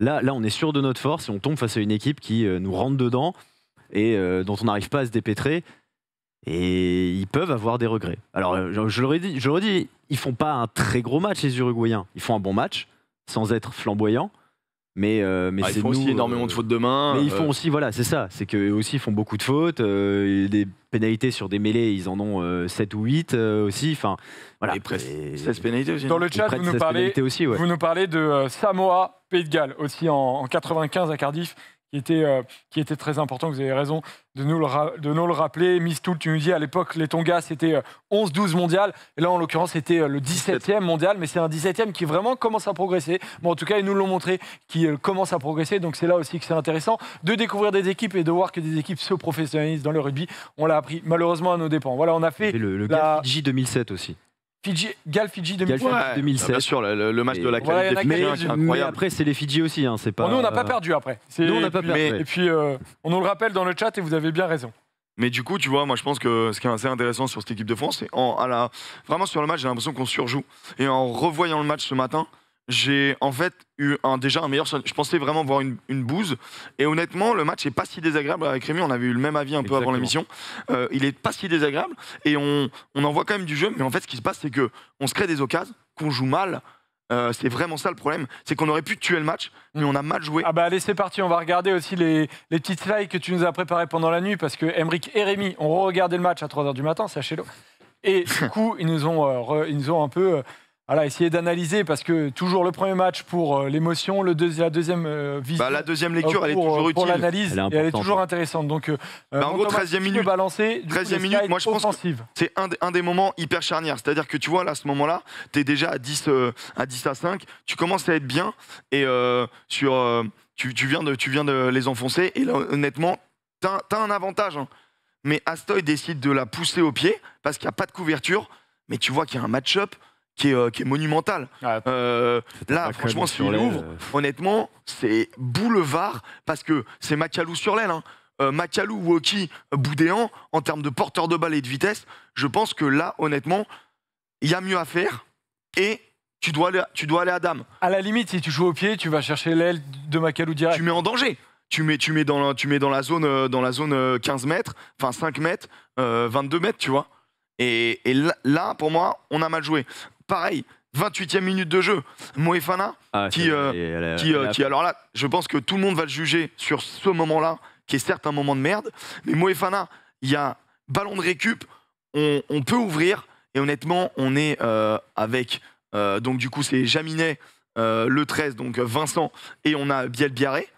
Là, on est sûr de notre force et on tombe face à une équipe qui euh, nous rentre dedans et euh, dont on n'arrive pas à se dépêtrer. Et ils peuvent avoir des regrets. Alors, euh, je, leur le redis, je ils font pas un très gros match, les Uruguayens. Ils font un bon match, sans être flamboyants. Euh, ah, euh, mais, ils font aussi énormément de fautes de Mais ils font aussi, voilà, c'est ça. C'est qu'eux aussi font beaucoup de fautes. Euh, des pénalités sur des mêlées, ils en ont 7 ou 8 aussi. Enfin, voilà. Et 16 pénalités aussi. Dans le chat, vous nous, parlez, vous nous parlez de Samoa, Pays de Galles, aussi en, en 95 à Cardiff qui était, euh, qui était très important, vous avez raison de nous le, de nous le rappeler. tu nous dis à l'époque, les Tongas c'était 11-12 euh, mondial. Et là, en l'occurrence, c'était euh, le 17e mondial, mais c'est un 17e qui vraiment commence à progresser. Bon, en tout cas, ils nous l'ont montré, qui commence à progresser. Donc, c'est là aussi que c'est intéressant de découvrir des équipes et de voir que des équipes se professionnalisent dans le rugby. On l'a appris malheureusement à nos dépens. Voilà, on a fait. le, le J 2007 aussi. Fidji, Gal Fidji 2016. Bien sûr, le, match de la voilà, mais, mais, après, c'est les Fidji aussi. Hein, pas, nous, on n'a pas perdu après. Nous, on n'a pas perdu. Et puis, euh, on nous le rappelle dans le chat et vous avez bien raison. Mais du coup, tu vois, moi je pense que ce qui est assez intéressant sur cette équipe de France, c'est en, à la, vraiment sur le match, j'ai l'impression qu'on surjoue. Et en revoyant le match ce matin, j'ai en fait eu un, déjà un meilleur. Je pensais vraiment voir une, bouse. Et honnêtement, le match n'est pas si désagréable avec Rémi. On avait eu le même avis un peu avant l'émission. Euh, il n'est pas si désagréable. Et on, en voit quand même du jeu. Mais en fait, ce qui se passe, c'est qu'on se crée des occasions, qu'on joue mal. Euh, c'est vraiment ça le problème. C'est qu'on aurait pu tuer le match, mais mm. on a mal joué. Ah bah allez, c'est parti. On va regarder aussi les, les, petites slides que tu nous as préparées pendant la nuit parce que Emric et Rémi ont regardé le match à 3h du matin, sachez-le. Et du *laughs* coup, ils nous ont, euh, ils nous ont un peu alors, essayer d'analyser parce que toujours le premier match pour euh, l'émotion, le la deuxième euh, bah, la deuxième lecture, euh, elle est toujours utile. l'analyse, elle, est toujours intéressante. Donc, bah, en gros, 13e minute. 13e minute, moi je c'est un, des moments hyper charnières. C'est-à-dire que tu vois, là, à ce moment-là, tu es déjà à 10, à à 5, tu commences à être bien et sur, tu, viens de, tu viens de les enfoncer. Et là, honnêtement, tu as, un avantage. Hein. Mais Astoy décide de la pousser au pied parce qu'il n'y a pas de couverture. Mais tu vois qu'il y a un match-up. Euh, qui est, monumental. Ah, euh, là, franchement, si on l'ouvre, honnêtement, c'est boulevard parce que c'est Macalou sur l'aile. Hein. Euh, Macalou, Woki, Boudéan, en termes de porteur de balle et de vitesse, je pense que là, honnêtement, il y a mieux à faire et tu dois aller, tu dois aller à Dame. À la limite, si tu joues au pied, tu vas chercher l'aile de Macalou direct. Tu mets en danger. Tu mets, tu mets, dans, la, tu mets dans, la zone, euh, dans la zone 15 mètres, enfin 5 mètres, 22 mètres, tu vois. Et, et là, pour moi, on a mal joué pareil, 28e minute de jeu, Moefana, qui, alors là, je pense que tout le monde va le juger sur ce moment-là, qui est certes un moment de merde, mais Moefana, il y a ballon de récup, on, peut ouvrir, et honnêtement, on est euh, avec, euh, donc du coup, c'est Jaminet, euh, le 13, donc Vincent, et on a Biel Biarré.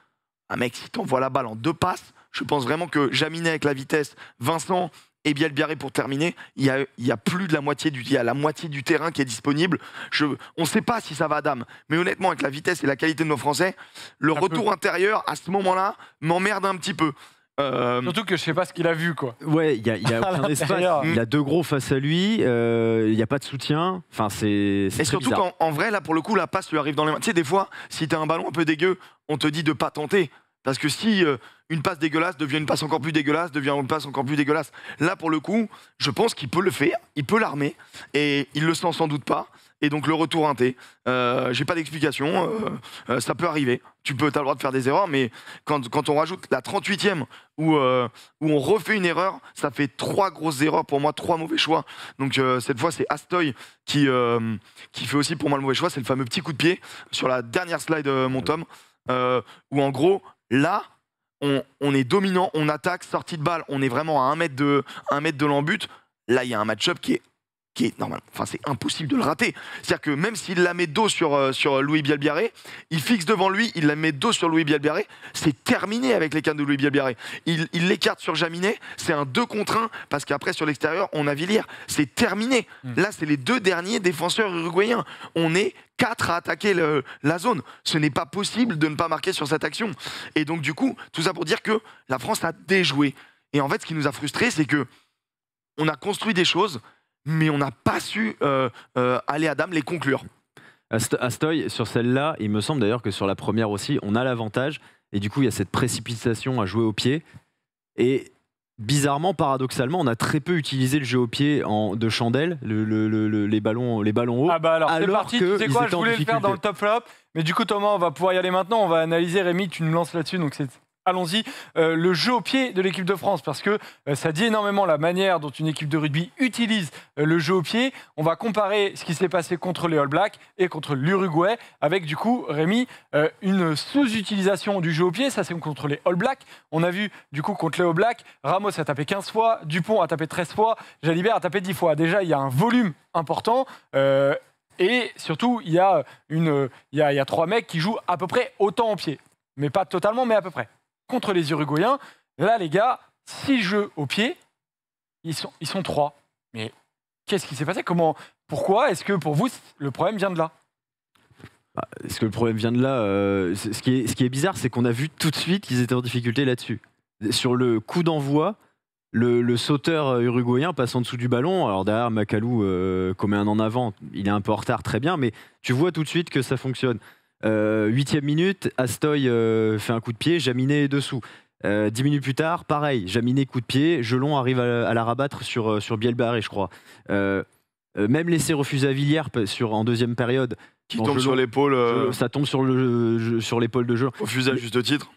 Un ah, mec, qui t'envoie la balle en deux passes, je pense vraiment que Jaminet avec la vitesse, Vincent et bien, le Biarré, pour terminer, il y a, plus de la moitié du, la moitié du terrain qui est disponible. on ne sait pas si ça va à dame, mais honnêtement, avec la vitesse et la qualité de nos Français, le retour intérieur à ce moment-là m'emmerde un petit peu. Euh, surtout que je ne sais pas ce qu'il a vu quoi. Ouais, il y a, Il *laughs* mm. a deux gros face à lui. Euh, il n'y a pas de soutien. Enfin, c'est. Et surtout qu'en en vrai, là pour le coup, la passe lui arrive dans les mains. Tu sais, des fois, si tu as un ballon un peu dégueu, on te dit de pas tenter parce que si euh, une passe dégueulasse devient une passe encore plus dégueulasse, devient une passe encore plus dégueulasse. Là, pour le coup, je pense qu'il peut le faire, il peut l'armer, et il le sent sans doute pas. Et donc le retour T. euh, j'ai pas d'explication, euh, euh, ça peut arriver. Tu peux, as le droit de faire des erreurs, mais quand, on rajoute la 38e où, euh, où on refait une erreur, ça fait trois grosses erreurs pour moi, trois mauvais choix. Donc cette fois, c'est Astoy qui, qui fait aussi pour moi le mauvais choix, c'est le fameux petit coup de pied sur la dernière slide, mon Tom, où en gros, là, on, est dominant, on attaque, sortie de balle, on est vraiment à 1 mètre de, 1 de Là, il y a un match-up qui est qui est normal. Enfin, c'est impossible de le rater. C'est-à-dire que même s'il la met dos sur, euh, sur Louis Bialbiaré, il fixe devant lui, il la met dos sur Louis Bialbiaré, c'est terminé avec les cannes de Louis Bialbiaré. Il l'écarte sur Jaminet, c'est un 2 contre 1, parce qu'après, sur l'extérieur, on a Villiers. C'est terminé. Hmm. Là, c'est les deux derniers défenseurs uruguayens. On est quatre à attaquer la zone. Ce n'est pas possible de ne pas marquer sur cette action. Et donc, du coup, tout ça pour dire que la France a déjoué. Et en fait, ce qui nous a frustrés, c'est que on a construit des choses mais on n'a pas su euh, euh, aller à Dame les conclure. Astoy, sur celle-là, il me semble d'ailleurs que sur la première aussi, on a l'avantage. Et du coup, il y a cette précipitation à jouer au pied. Et bizarrement, paradoxalement, on a très peu utilisé le jeu au pied de chandelle, les, ballons, les ballons hauts. Ah bah alors, c'est parti, tu sais quoi, je voulais le faire dans le top flop. Mais du coup, Thomas, on va pouvoir y aller maintenant. On va analyser. Rémi, tu nous lances là-dessus. Donc c'est allons-y, euh, le jeu au pied de l'équipe de France, parce que euh, ça dit énormément la manière dont une équipe de rugby utilise euh, le jeu au pied. On va comparer ce qui s'est passé contre les All Blacks et contre l'Uruguay, avec du coup, Rémi, une sous-utilisation du jeu au pied. Ça, c'est contre les All Blacks. On a vu, du coup, contre les All Blacks, Ramos a tapé 15 fois, Dupont a tapé 13 fois, Jalibert a tapé 10 fois. Déjà, il y a un volume important. et surtout, il y, a une, il y a trois mecs qui jouent à peu près autant au pied. Mais pas totalement, mais à peu près contre les Uruguayens. Là, les gars, six jeux au pied, ils sont, ils sont trois. Mais qu'est-ce qui s'est passé Comment Pourquoi Est-ce que pour vous, le problème vient de là bah, Est-ce que le problème vient de là euh, ce, qui est, bizarre, c'est qu'on a vu tout de suite qu'ils étaient en difficulté là-dessus. Sur le coup d'envoi, le, sauteur euh, uruguayen passe en dessous du ballon. Alors derrière, Macalou euh, commet un en avant. Il est un peu en retard, très bien, mais tu vois tout de suite que ça fonctionne. Euh, huitième minute, Astoy euh, fait un coup de pied, Jaminet est dessous. 10 euh, dix minutes plus tard, pareil, Jaminet coup de pied, Gelon arrive à, la rabattre sur, sur et je crois. même laisser refuser à Villiers sur, en deuxième période. Qui tombe sur l'épaule. Ça tombe sur l'épaule sur de Gelon. Refusé à juste titre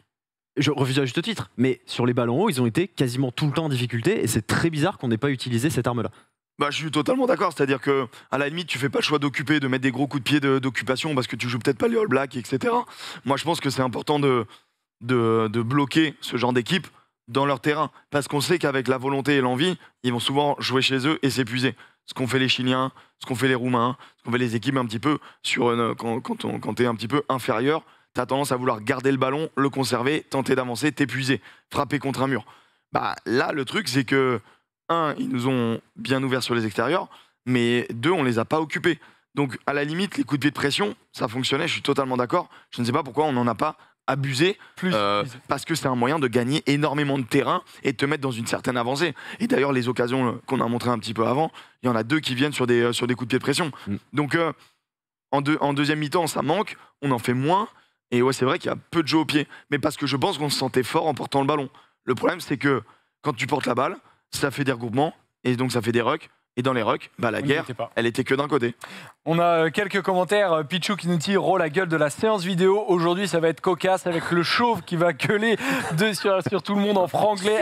je à juste titre, mais sur les ballons hauts, ils ont été quasiment tout le temps en difficulté et c'est très bizarre qu'on n'ait pas utilisé cette arme-là. Bah, je suis totalement d'accord. C'est-à-dire que, à la limite, tu fais pas le choix d'occuper, de mettre des gros coups de pied d'occupation parce que tu joues peut-être pas les All Blacks, etc. Moi, je pense que c'est important de, de, bloquer ce genre d'équipe dans leur terrain parce qu'on sait qu'avec la volonté et l'envie, ils vont souvent jouer chez eux et s'épuiser. Ce qu'ont fait les Chiliens, ce qu'ont fait les Roumains, ce qu'ont fait les équipes un petit peu sur quand, tu es un petit peu inférieur, tu as tendance à vouloir garder le ballon, le conserver, tenter d'avancer, t'épuiser, frapper contre un mur. Bah là, le truc, c'est que un, ils nous ont bien ouverts sur les extérieurs, mais deux, on les a pas occupés. Donc, à la limite, les coups de pied de pression, ça fonctionnait, je suis totalement d'accord. Je ne sais pas pourquoi on n'en a pas abusé, plus, euh, parce que c'est un moyen de gagner énormément de terrain et de te mettre dans une certaine avancée. Et d'ailleurs, les occasions euh, qu'on a montrées un petit peu avant, il y en a deux qui viennent sur des, euh, sur des coups de pied de pression. Mm. Donc, en, en deuxième mi-temps, ça manque, on en fait moins. Et ouais, c'est vrai qu'il y a peu de jeux au pied, mais parce que je pense qu'on se sentait fort en portant le ballon. Le problème, c'est que quand tu portes la balle, ça fait des regroupements, et donc ça fait des rucks. Et dans les rocks, bah, la guerre, elle était que d'un côté. On a euh, quelques commentaires. Euh, Pichou qui nous dit au la gueule de la séance vidéo. Aujourd'hui, ça va être cocasse avec le chauve qui va gueuler de, sur, tout le monde en franglais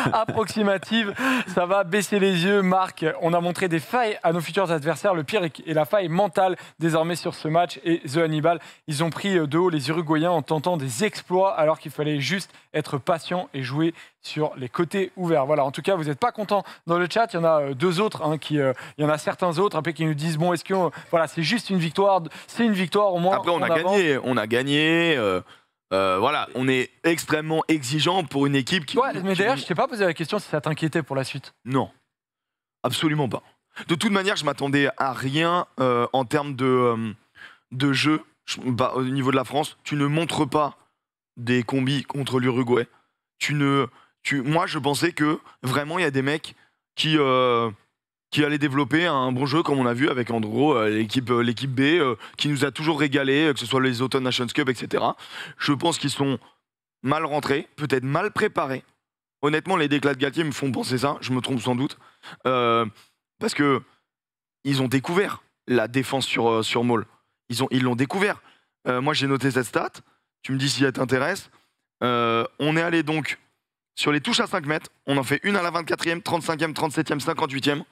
*laughs* approximative. Ça va baisser les yeux. Marc, on a montré des failles à nos futurs adversaires. Le pire est la faille mentale désormais sur ce match. Et The Hannibal, ils ont pris euh, de haut les Uruguayens en tentant des exploits alors qu'il fallait juste être patient et jouer sur les côtés ouverts. Voilà, en tout cas, vous n'êtes pas content dans le chat. Il y en a deux autres, hein, qui, euh, il y en a certains autres après qui nous disent bon, est-ce que euh, voilà, c'est juste une victoire, c'est une victoire au moins. Après, on, a gagné, on a gagné. Euh, voilà, on est extrêmement exigeant pour une équipe qui. Ouais, mais d'ailleurs, je t'ai pas posé la question si ça t'inquiétait pour la suite. Non, absolument pas. De toute manière, je m'attendais à rien en termes de, de jeu bah, au niveau de la France. Tu ne montres pas des combis contre l'Uruguay. Tu ne, tu, moi, je pensais que vraiment il y a des mecs qui, euh, qui allait développer un bon jeu, comme on a vu avec Andro, euh, l'équipe, euh, l'équipe B, qui nous a toujours régalé, que ce soit les Autumn Nations Cup, etc. Je pense qu'ils sont mal rentrés, peut-être mal préparés. Honnêtement, les déclats de Galtier me font penser ça, je me trompe sans doute. parce que ils ont découvert la défense sur, sur Maul. Ils, ont, ils l'ont découvert. moi, j'ai noté cette stat. Tu me dis si elle t'intéresse. on est allé donc sur les touches à 5 mètres, on en fait une à la 24e, 35e, 37e, 58e.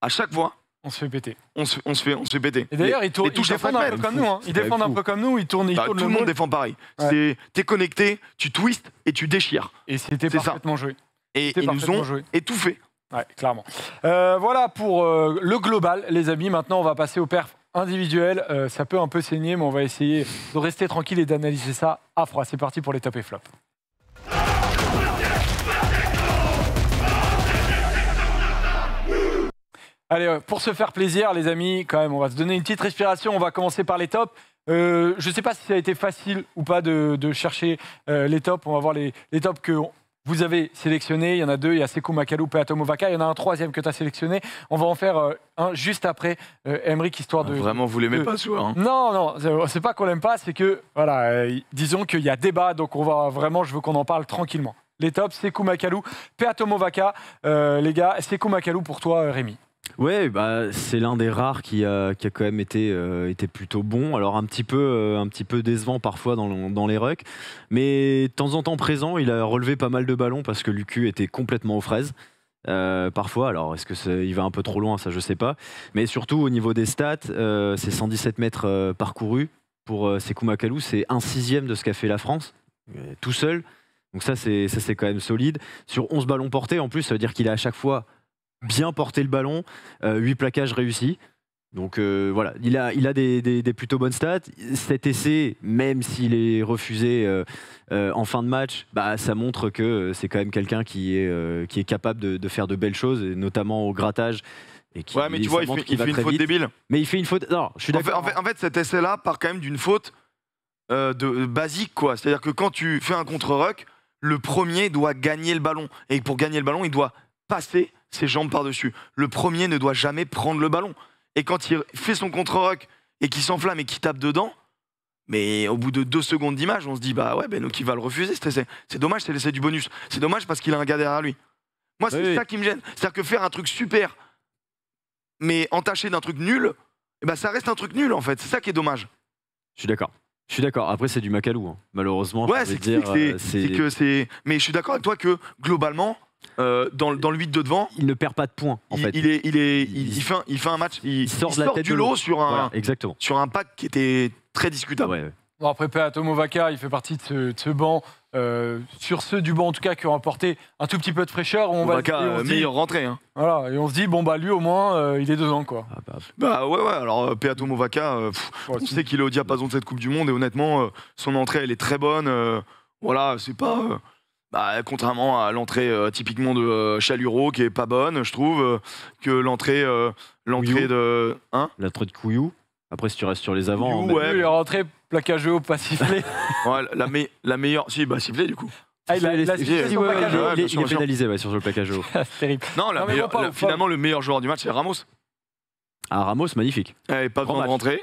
À chaque fois, on se fait péter. On se, fait, on se fait péter. Et d'ailleurs, ils, tournent, défendent un peu comme nous. Hein. Ils défendent un peu comme nous. Bah, tout le, monde défend pareil. tu T'es connecté, tu twistes et tu déchires. Et c'était parfaitement joué. Et ils nous ont joué. étouffés. Ouais, clairement. Euh, voilà pour euh, le global, les amis. Maintenant, on va passer au perf individuel. Euh, ça peut un peu saigner, mais on va essayer de rester tranquille et d'analyser ça à froid. C'est parti pour les top et Allez, euh, pour se faire plaisir, les amis, quand même, on va se donner une petite respiration. On va commencer par les tops. Euh, je ne sais pas si ça a été facile ou pas de, chercher euh, les tops. On va voir les, tops que vous avez sélectionnés. Il y en a deux. Il y a Sekou Makalou et Atomovaka. Il y en a un troisième que tu as sélectionné. On va en faire un juste après, Emmerich, histoire de. Vraiment, vous l'aimez pas, souvent. Hein. Non, non, c'est pas qu'on l'aime pas, c'est que, voilà, disons qu'il y a débat, donc on va vraiment, je veux qu'on en parle tranquillement les tops, Sekou Makalou, Peatomovaka. les gars, Sekou Makalou pour toi, Rémi Ouais, bah, c'est l'un des rares qui a, qui a quand même été, euh, plutôt bon. Alors un petit peu, euh, un petit peu décevant parfois dans, dans les rucks, mais de temps en temps présent, il a relevé pas mal de ballons parce que Lucu était complètement aux fraises. Euh, parfois, alors est-ce que il va un peu trop loin, ça je sais pas. Mais surtout au niveau des stats, c'est 117 mètres parcourus pour Sekou Makalou, c'est un sixième de ce qu'a fait la France, tout seul. Donc ça c'est, ça c'est quand même solide. Sur 11 ballons portés, en plus, ça veut dire qu'il a à chaque fois bien porté le ballon, 8 euh, plaquages réussis. Donc euh, voilà, il a, il a des, des, plutôt bonnes stats. Cet essai, même s'il est refusé euh, en fin de match, bah, ça montre que c'est quand même quelqu'un qui, est qui est capable de, faire de belles choses, notamment au grattage. Et qui, ouais, mais tu vois, il fait, une faute débile. Mais il fait une faute. Non, je suis d'accord. En, fait, cet essai-là part quand même d'une faute de, basique, quoi. C'est-à-dire que quand tu fais un contre-ruck, le premier doit gagner le ballon. Et pour gagner le ballon, il doit passer ses jambes par-dessus. Le premier ne doit jamais prendre le ballon. Et quand il fait son contre-rock et qu'il s'enflamme et qu'il tape dedans, mais au bout de deux secondes d'image, on se dit, bah ouais, ben donc il va le refuser C'est dommage, c'est l'essai du bonus. C'est dommage parce qu'il a un gars derrière lui. Moi, c'est ça qui me gêne. C'est-à-dire que faire un truc super, mais entaché d'un truc nul, eh ben, ça reste un truc nul en fait. C'est ça qui est dommage. Je suis d'accord. Je suis d'accord. Après, c'est du macalou, hein. malheureusement. Ouais, c'est dire. Euh, c'est que c'est. Mais je suis d'accord avec toi que globalement, euh, dans, le 8 de devant. Il ne perd pas de points. En fait. il, est, il, est, il, fait, un, match. Il, sort, la tête du lot sur, un, exactement. sur un pack qui était très discutable. après, Tomo Vaca, il fait partie de ce, banc. Euh, sur ceux du banc en tout cas qui ont apporté un tout petit peu de fraîcheur. On va Vaca, euh, meilleure rentrée. Hein. Voilà, et on se dit, bon bah lui au moins, il est deux ans quoi. Ah, bah, bah, ouais, ouais, alors on qu'il est au diapason de cette Coupe du Monde et honnêtement, son entrée elle est très bonne. voilà, c'est pas bah, contrairement à l'entrée euh, typiquement de euh, Chaluro qui est pas bonne, je trouve, euh, que l'entrée l'entrée de hein l'entrée de Couillou. Après, si tu restes sur les avant, Couillou, ouais. Lui, il est rentré pas sifflé. *laughs* la, la meilleure, si bah sifflé du coup. il, est, pénalisé sur le plaquage haut. *laughs* terrible. Non, la finalement, le meilleur joueur du match, c'est Ramos. Un ah, Ramos magnifique. Eh, pas rentrée, de rentrer.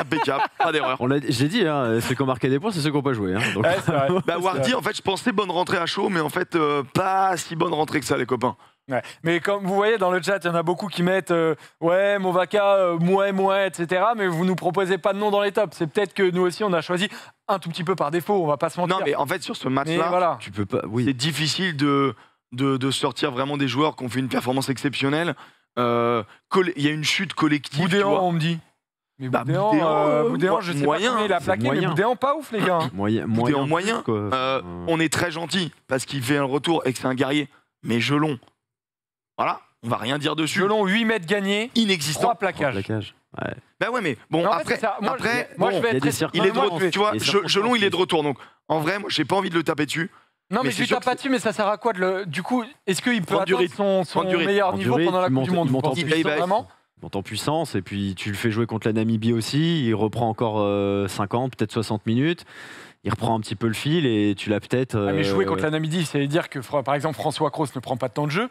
Impeccable, *laughs* pas d'erreur. J'ai dit, hein, ceux qui ont marqué des points, c'est ceux qui n'ont pas joué. Hein, *laughs* bah, Wardy, en fait, je pensais bonne rentrée à chaud, mais en fait, euh, pas si bonne rentrée que ça, les copains. Mais comme vous voyez dans le chat, il y en a beaucoup qui mettent euh, ouais, Movaca, euh, mouais, mouais, etc. Mais vous nous proposez pas de nom dans les tops. C'est peut-être que nous aussi, on a choisi un tout petit peu par défaut. On va pas se mentir. Non, mais en fait, sur ce match-là, tu peux pas. Oui. C'est difficile de, de, de sortir vraiment des joueurs qui ont fait une performance exceptionnelle euh, il y a une chute collective. tu on me dit. Mais bah, euh, euh je sais moyen, pas il a plaqué, mais pas ouf, les gars. hein. *laughs* Moyen, moyen. Euh, euh, on est très gentil parce qu'il fait un retour et que c'est un guerrier. Mais gelon, voilà, on va rien dire dessus. Jelon 8 mètres gagnés, Inexistant. 3 plaquages. Plaquage. Ouais. Bah ouais, mais bon, après, Moi, après, je- moi, bon, je vais il être très- il est de retour. Tu vois, il est de retour. Donc, en vrai, moi, j'ai pas envie de le taper dessus. Non, mais, je lui pas mais ça sert à quoi de Du coup, est-ce qu'il peut atteindre son, meilleur niveau pendant la Coupe du Monde monte en puissance et puis tu le fais jouer contre la Namibie aussi, il reprend encore 50, euh, peut-être 60 minutes, il reprend un petit peu le fil et tu l'as peut-être... Ah, mais jouer euh, contre la Namibie, c'est dire que par exemple François Cross ne prend pas de temps de jeu,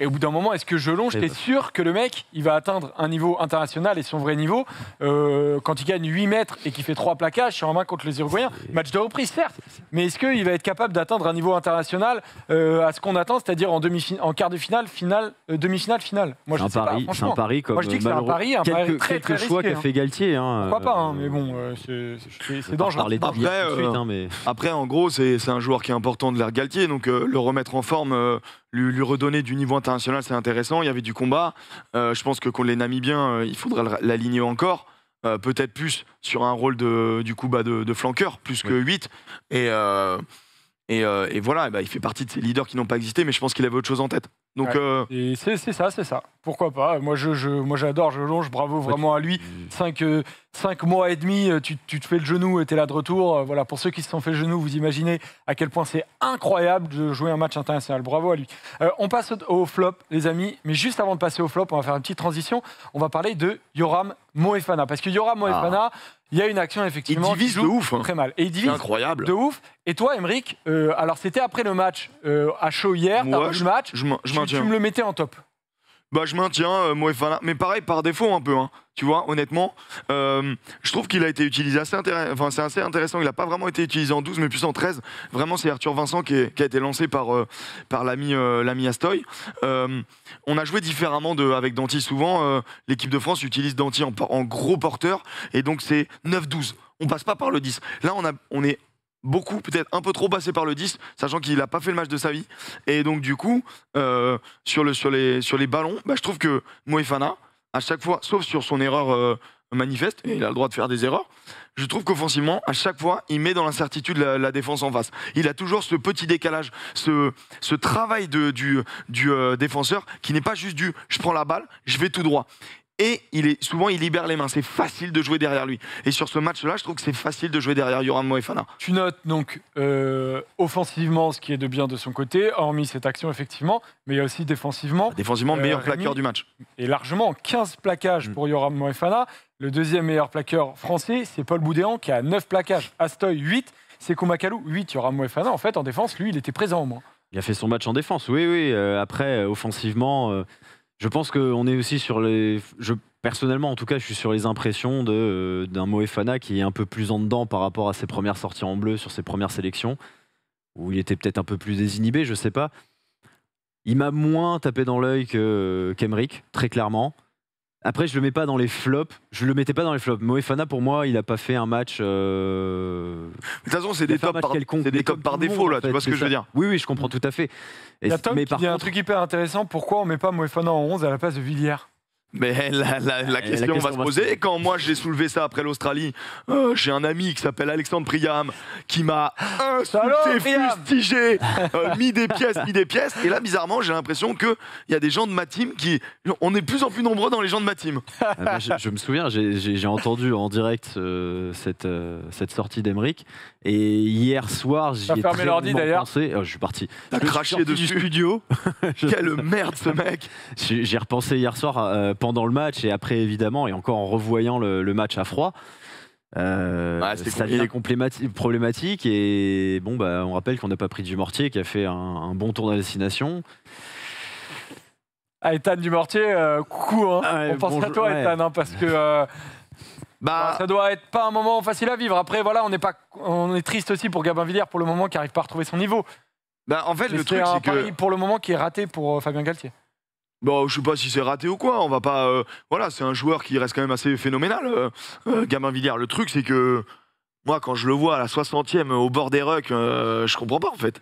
et au bout d'un moment, est-ce que je longe eh T'es ben. sûr que le mec, il va atteindre un niveau international et son vrai niveau euh, quand il gagne 8 mètres et qu'il fait 3 plaquages, sur un en main contre les Uruguayens. Match de reprise, certes, mais est-ce qu'il va être capable d'atteindre un niveau international euh, à ce qu'on attend, c'est-à-dire en, demi en quart de finale, finale euh, demi-finale, finale Moi, je un sais pas. C'est un pari c'est un pari, un très, très choix qu'a hein. fait Galtier. Hein, Pourquoi pas, hein, mais bon, c'est dangereux. Après, hein, mais... après, en gros, c'est un joueur qui est important de l'air Galtier, donc le remettre en forme, lui, lui redonner du niveau international c'est intéressant. Il y avait du combat. Euh, je pense que contre les Namibiens, bien, euh, il faudra l'aligner encore. Euh, peut-être plus sur un rôle de, du coup bah, de, flanqueur, plus que 8. Et euh, et, voilà, eh ben, il fait partie de ces leaders qui n'ont pas existé, mais je pense qu'il avait autre chose en tête. Donc, euh, c'est, ça, c'est ça. Pourquoi pas Moi, je, moi j'adore, je longe, bravo vraiment à lui. Euh, cinq mois et demi, tu, te fais le genou et tu es là de retour. Voilà, pour ceux qui se sont fait le genou, vous imaginez à quel point c'est incroyable de jouer un match international. Bravo à lui. on passe au, flop, les amis. Mais juste avant de passer au flop, on va faire une petite transition. On va parler de Yoram Moefana. Parce que Yoram ah. Moefana il y a une action effectivement. Il divise de ouf. Hein. Très mal. Et il divise incroyable. de ouf. Et toi, Emeric, euh, alors c'était après le match euh, à chaud hier, le match. Je, tu me le mettais en top bah je maintiens euh, Mais pareil, par défaut un peu, hein, tu vois, honnêtement. Euh, je trouve qu'il a été utilisé assez, enfin, c'est assez intéressant. Il n'a pas vraiment été utilisé en 12, mais plus en 13. Vraiment, c'est Arthur Vincent qui, a été lancé par, euh, par l'ami, euh, l'ami Astoy. on a joué différemment de, avec Danti souvent. l'équipe de France utilise Danti en, en gros porteur, et donc c'est 9-12 on passe pas par le 10. Là, on, a, on est beaucoup, peut-être un peu trop passé par le 10, sachant qu'il n'a pas fait le match de sa vie. Et donc, du coup, euh, sur, le, sur, les, sur les ballons, bah, je trouve que Moefana, à chaque fois, sauf sur son erreur euh, manifeste, il a le droit de faire des erreurs, je trouve qu'offensivement, à chaque fois, il met dans l'incertitude la, défense en face. Il a toujours ce petit décalage, ce, ce travail de, du, du euh, défenseur qui n'est pas juste du je prends la balle, je vais tout droit et il est, souvent il libère les mains. C'est facile de jouer derrière lui. Et sur ce match-là, je trouve que c'est facile de jouer derrière Yoram Moefana. Tu notes donc euh, offensivement ce qui est de bien de son côté, hormis cette action effectivement, mais il y a aussi défensivement. Ah, défensivement, euh, meilleur plaqueur du match. Et largement, 15 plaquages mm. pour Yoram Moefana. Le deuxième meilleur plaqueur français, c'est Paul Boudéan qui a 9 plaquages. Astoy, 8. C'est Koumakalou, 8. Yoram Moefana, en fait, en défense, lui, il était présent au moins. Il a fait son match en défense, oui, oui. Euh, après, offensivement je pense qu'on est aussi sur les. Je, personnellement, en tout cas, je suis sur les impressions euh, d'un Moefana qui est un peu plus en dedans par rapport à ses premières sorties en bleu sur ses premières sélections, où il était peut-être un peu plus désinhibé, je sais pas. Il m'a moins tapé dans l'œil qu'Emeric, euh, très clairement. Après, je le mets pas dans les flops. Je le mettais pas dans les flops. Moefana, pour moi, il a pas fait un match. Euh, de toute façon, c'est des tops par, défaut, Tu vois ce que je veux dire Oui, oui, je comprends tout à fait. Et il y a un truc hyper intéressant. Pourquoi on met pas Moefana en 11 à la place de Villiers mais la, ah, question, va se poser. quand moi j'ai soulevé ça après l'Australie, euh, j'ai un ami qui s'appelle Alexandre Priam qui m'a insulté, fustigé, euh, mis des pièces, mis des pièces. Et là, bizarrement, j'ai l'impression qu'il y a des gens de ma team qui. On est de plus en plus nombreux dans les gens de ma team. Ah, bah, je, me souviens, j'ai entendu en direct euh, cette, cette sortie d'Emeric. Et hier soir, j'ai ai fermé d'ailleurs. Oh, je suis parti. T'as craché dessus. Du studio. *laughs* Quelle *laughs* merde ce mec. J'ai repensé hier soir pendant le match et après, évidemment, et encore en revoyant le, match à froid. Euh, ah, ça problématique et bon bah on rappelle qu'on n'a pas pris du Mortier qui a fait un, bon tour d'assassination. Ah, Ethan du Mortier, euh, coucou, hein. Ah on pense à toi Ethan hein, parce que euh, bah. ça doit être pas un moment facile à vivre. Après voilà on est pas on est triste aussi pour Gabin Villiers pour le moment qui n'arrive pas à retrouver son niveau. Bah, en fait le truc c'est que pour le moment qui est raté pour euh, Fabien Galtier. Bon, bah, je sais pas si c'est raté ou quoi. On va pas. Euh, voilà, c'est un joueur qui reste quand même assez phénoménal, euh, euh, Gamin Villière. Le truc, c'est que moi, quand je le vois à la 60e au bord des rucks, je comprends pas en fait.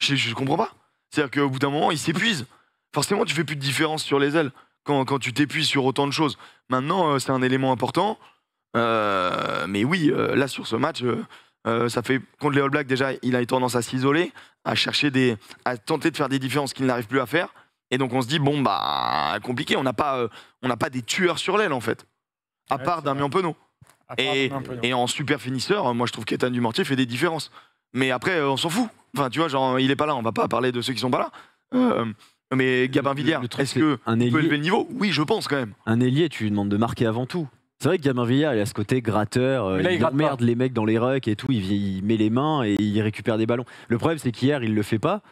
Je, ne comprends pas. C'est-à-dire qu'au bout d'un moment, il s'épuise. Forcément, tu fais plus de différence sur les ailes quand, tu t'épuises sur autant de choses. Maintenant, c'est un élément important. mais oui, là, sur ce match, ça fait contre les All Blacks, déjà, il a eu tendance à s'isoler, à chercher des. à tenter de faire des différences qu'il n'arrive plus à faire. Et donc on se dit, bon, bah, compliqué, on n'a pas, euh, pas des tueurs sur l'aile en fait, à part Damien Penaud. Et, en super finisseur, euh, moi je trouve qu'Étienne Dumortier fait des différences. Mais après, euh, on s'en fout. Enfin, tu vois, genre, il n'est pas là, on va pas parler de ceux qui sont pas là. mais Gabin Villière, est-ce que un ailier, peut élever le niveau Oui, je pense quand même. Un ailier, tu lui demandes de marquer avant tout. C'est vrai que Gabin Villière, il a ce côté gratteur, il, les mecs dans les rucks et tout, il, met les mains et il récupère des ballons. Le problème, c'est qu'hier, il le fait pas.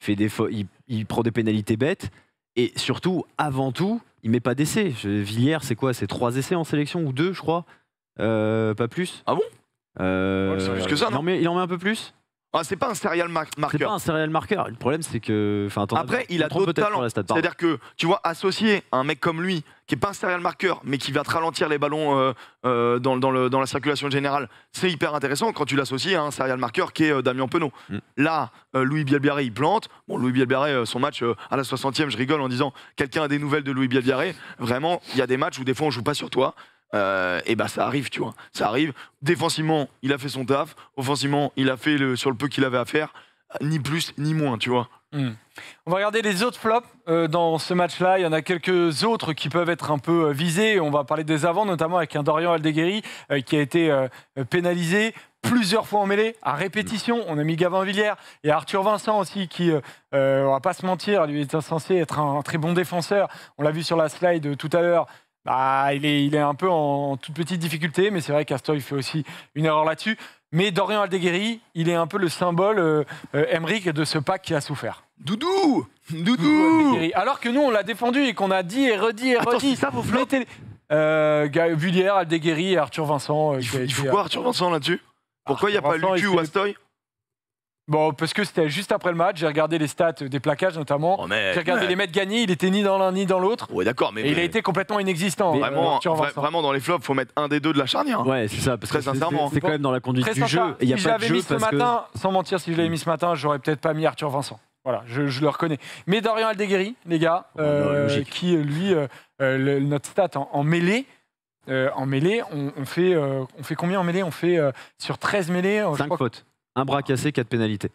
Fait des il il prend des pénalités bêtes. Et surtout, avant tout, il met pas d'essais. Villiers, c'est quoi C'est trois essais en sélection ou deux, je crois. Euh, pas plus. Ah bon euh, C'est plus que ça, non, il en met un peu plus ah, c'est pas un serial marqueur marker. C'est pas un serial marqueur. Le problème, c'est que. Après, il a trop d'autres talents. C'est-à-dire que, tu vois, associer un mec comme lui, qui est pas un serial marqueur mais qui va te ralentir les ballons euh, euh, dans, la circulation générale, c'est hyper intéressant quand tu l'associes à un serial marqueur qui est euh, Damien Penaud. Mm. Là, Louis Bielbiaré, il plante. Bon, Louis Bielbiaré, son match à la 60e, je rigole en disant quelqu'un a des nouvelles de Louis Bielbiaré. Vraiment, il y a des matchs où des fois on joue pas sur toi. Euh, et bah ça arrive, tu vois. Ça arrive. Défensivement, il a fait son taf. Offensivement, il a fait le, sur le peu qu'il avait à faire. Ni plus, ni moins, tu vois. Hmm. On va regarder les autres flops euh, dans ce match-là. Il y en a quelques autres qui peuvent être un peu euh, visés. On va parler des avants, notamment avec un Dorian Aldeguerri qui a été pénalisé plusieurs fois en mêlée, à répétition. On a mis Gavin Villiers et Arthur Vincent aussi, qui, on va pas se mentir, lui est censé être un très bon défenseur. On l'a vu sur la slide tout à l'heure. Bah, il, est, il est un peu en toute petite difficulté, mais c'est vrai qu'Astoy fait aussi une erreur là-dessus. Mais Dorian Aldeguerri, il est un peu le symbole, euh, euh de ce pack qui a souffert. Doudou Doudou Alors que nous, on l'a défendu et qu'on a dit et redit et redit. ça vous flops euh, Aldeguerri et Arthur Vincent. Euh, il faut, quoi Arthur Vincent là-dessus ah, Pourquoi il n'y a pas Lucu ou Astoy Bon, parce que c'était juste après le match, j'ai regardé les stats des plaquages notamment. Oh, j'ai regardé les mètres gagnés, il était ni dans l'un ni dans l'autre. Ouais, d'accord, mais, il a été complètement inexistant. Euh, vraiment, vraiment, dans les flops, faut mettre un des deux de la charnière. Hein. Ouais, c'est ça, parce très sincèrement. C'est quand même dans la conduite du jeu. Il si je l'avais mis ce matin, sans mentir, si je l'avais mis ce matin, j'aurais peut-être pas mis Arthur Vincent. Voilà, je, le reconnais. Mais Dorian Aldeguerri, les gars, oh, bah, euh, qui lui, euh, notre stat en, mêlée. en mêlée, on, fait, on fait combien en mêlée On fait sur 13 mêlées. 5 fautes. Un bras cassé, quatre pénalités.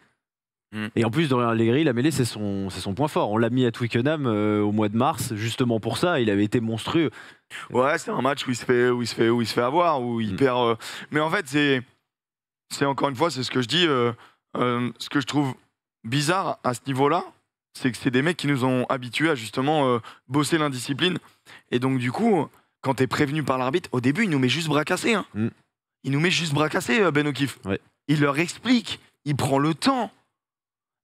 Mm. Et en plus, Dorian Allegri, la mêlée, c'est son, c'est son point fort. On l'a mis à Twickenham euh, au mois de mars, justement pour ça. Il avait été monstrueux. Ouais, c'est un match où il se fait, où il se fait, où il se fait avoir, où il mm. perd. Euh. Mais en fait, c'est, c'est encore une fois, c'est ce que je dis. Euh, ce que je trouve bizarre à ce niveau-là, c'est que c'est des mecs qui nous ont habitués à justement bosser l'indiscipline. Et donc, du coup, quand tu es prévenu par l'arbitre, au début, il nous met juste bras cassés. Hein. Mm. Il nous met juste bras cassés, Ben O'Keefe. Ouais il leur explique, il prend le temps.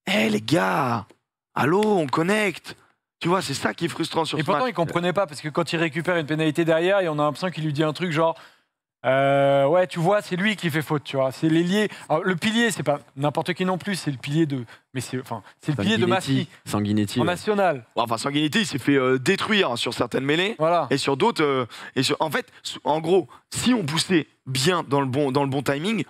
Hé eh, les gars, allô, on connecte. Tu vois, c'est ça qui est frustrant sur Et pourtant, ils il comprenait pas parce que quand il récupère une pénalité derrière, et on a l'impression qui lui dit un truc genre euh, ouais, tu vois, c'est lui qui fait faute, tu vois. C'est l'ailier. Le pilier, c'est pas n'importe qui non plus, c'est le pilier de. Mais c'est enfin, c'est le pilier de Massi. Sanguinetti. En national. Enfin, Sanguinetti, il s'est fait euh, détruire hein, sur certaines mêlées. Et sur d'autres. Euh, en fait, en gros, si on poussait bien dans le bon, dans le bon timing,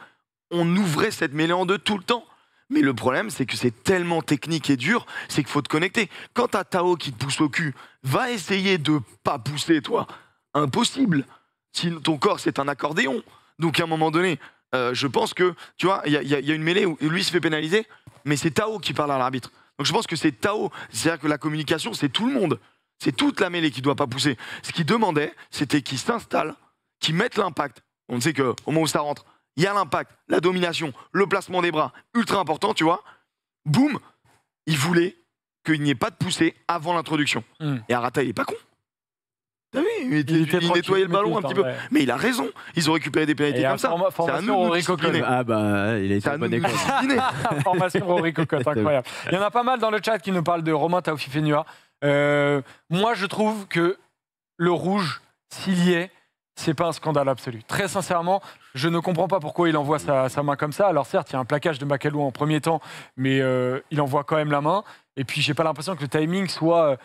on ouvrait cette mêlée en deux tout le temps. Mais le problème, c'est que c'est tellement technique et dur, c'est qu'il faut te connecter. Quand t'as Tao qui te pousse au cul, va essayer de pas pousser, toi. Impossible. Si ton corps, c'est un accordéon. Donc, à un moment donné, euh, je pense que, tu vois, il y, a une mêlée où lui se fait pénaliser, mais c'est Tao qui parle à l'arbitre. Donc, je pense que c'est Tao. C'est-à-dire que la communication, c'est tout le monde. C'est toute la mêlée qui doit pas pousser. Ce qu'il demandait, c'était qu'il s'installe, qu'il mette l'impact. On sait qu'au moment où ça rentre, il y a l'impact, la domination, le placement des bras, ultra important, tu vois. Boum, il voulait qu'il n'y ait pas de poussée avant l'introduction. Hmm. Et Arata, il n'est pas con. T'as vu, il, nettoyait le ballon un petit peu. Mais il a raison, ils ont récupéré des pénalités comme ça. C'est à nous de Ah bah, il a été bonne école. formation Rory Cocotte, *laughs* incroyable. Il y en a pas mal dans le chat qui nous parlent de Romain Taufifenua. Euh, moi, je trouve que le rouge, s'il y est, c'est pas un scandale absolu. Très sincèrement, je ne comprends pas pourquoi il envoie sa, main comme ça. Alors certes, il y a un plaquage de Macalou en premier temps, mais euh, il envoie quand même la main. Et puis j'ai pas l'impression que le timing soit euh,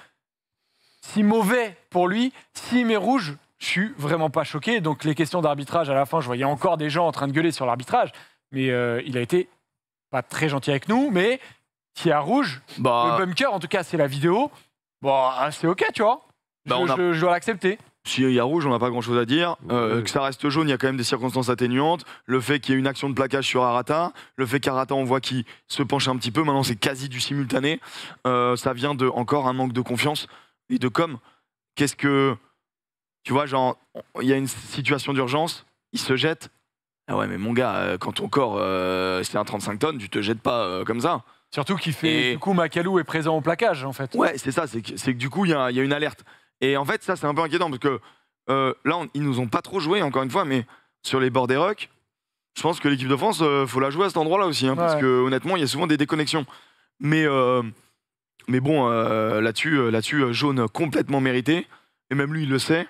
si mauvais pour lui. Si met rouge, je suis vraiment pas choqué. Donc les questions d'arbitrage, à la fin, je voyais encore des gens en train de gueuler sur l'arbitrage. Mais euh, il a été pas très gentil avec nous, mais y a rouge, bah. le bunker, en tout cas c'est la vidéo, Bon, hein, c'est ok, tu vois. Bah, je dois l'accepter il y a rouge, on n'a pas grand-chose à dire. Euh, que ça reste jaune, il y a quand même des circonstances atténuantes. Le fait qu'il y ait une action de placage sur Arata, le fait qu'Arata, on voit qu'il se penche un petit peu, maintenant c'est quasi du simultané. Euh, ça vient de encore un manque de confiance et de comme, Qu'est-ce que... Tu vois, genre, il y a une situation d'urgence, il se jette. Ah ouais, mais mon gars, euh, quand ton corps, c'est un 35 tonnes, tu te jettes pas comme ça. Surtout qu'il fait... Du coup, Macalou est présent au placage, en fait. Ouais, c'est ça, c'est que, du coup, il y a une alerte. Et en fait, ça, c'est un peu inquiétant parce que euh, là, ils nous ont pas trop joué, encore une fois, mais sur les bords des rocks, je pense que l'équipe de France, euh, faut la jouer à cet endroit-là aussi. Hein, parce que honnêtement, il y a souvent des déconnexions. Mais, euh, mais bon, là-dessus, là jaune complètement mérité. Et même lui, il le sait.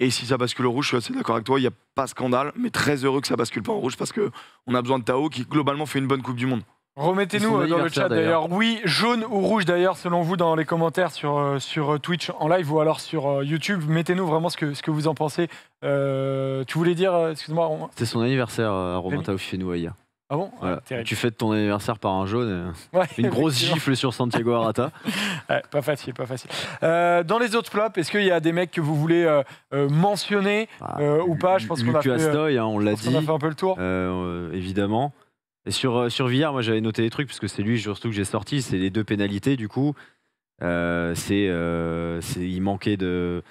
Et si ça bascule au rouge, je suis assez d'accord avec toi, il n'y a pas scandale, mais très heureux que ça bascule pas en rouge parce qu'on a besoin de Tao qui globalement fait une bonne Coupe du Monde. Remettez-nous euh, dans le chat d'ailleurs. Oui, jaune ou rouge d'ailleurs, selon vous, dans les commentaires sur, euh, sur euh, Twitch en live ou alors sur YouTube. Mettez-nous vraiment ce que, ce que vous en pensez. tu voulais dire, excuse-moi. C'était son anniversaire à Romain Taouf hier. Ah bon ah, Tu fêtes ton anniversaire par un jaune. une grosse gifle sur Santiago Arata. *laughs* pas facile, pas facile. dans les autres flops, est-ce qu'il y a des mecs que vous voulez mentionner bah, ou pas Je hein, pense qu'on a, on l'a dit. On a fait un peu le tour. évidemment sur, euh, sur Villard, moi j'avais noté des trucs, parce que c'est lui surtout que j'ai sorti, c'est les deux pénalités du coup. Euh, euh, c'est, il manquait de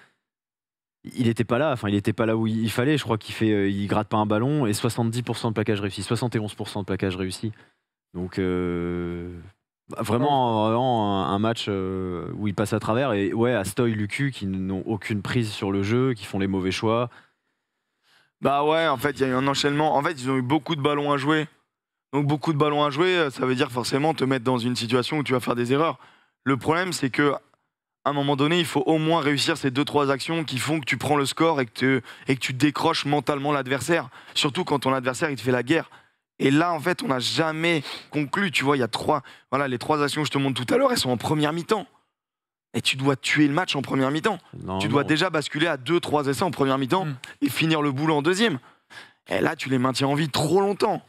il n'était pas là enfin il n'était pas là où il fallait je crois qu'il fait il gratte pas un ballon et 70% de package réussi 71% de plaquage réussi donc bah, vraiment, vraiment un, match où il passe à travers et ouais Stoy, Lucu qui n'ont aucune prise sur le jeu qui font les mauvais choix bah ouais en fait il y a eu un enchaînement en fait ils ont eu beaucoup de ballons à jouer donc beaucoup de ballons à jouer, euh, ça veut dire forcément te mettre dans une situation où tu vas faire des erreurs. Le problème, c'est que à un moment donné, il faut au moins réussir ces deux trois actions qui font que tu prends le score et que, et que tu décroches mentalement l'adversaire. Surtout quand ton adversaire il te fait la guerre. Et là, en fait, on n'a jamais conclu. Tu vois, il y a trois. Voilà, les trois actions que je te montre tout à l'heure, elles sont en première mi-temps. Et tu dois tuer le match en première mi-temps. Tu dois déjà basculer à deux trois essais en première mi-temps hmm. et finir le boulot en deuxième. Et là, tu les maintiens en vie trop longtemps.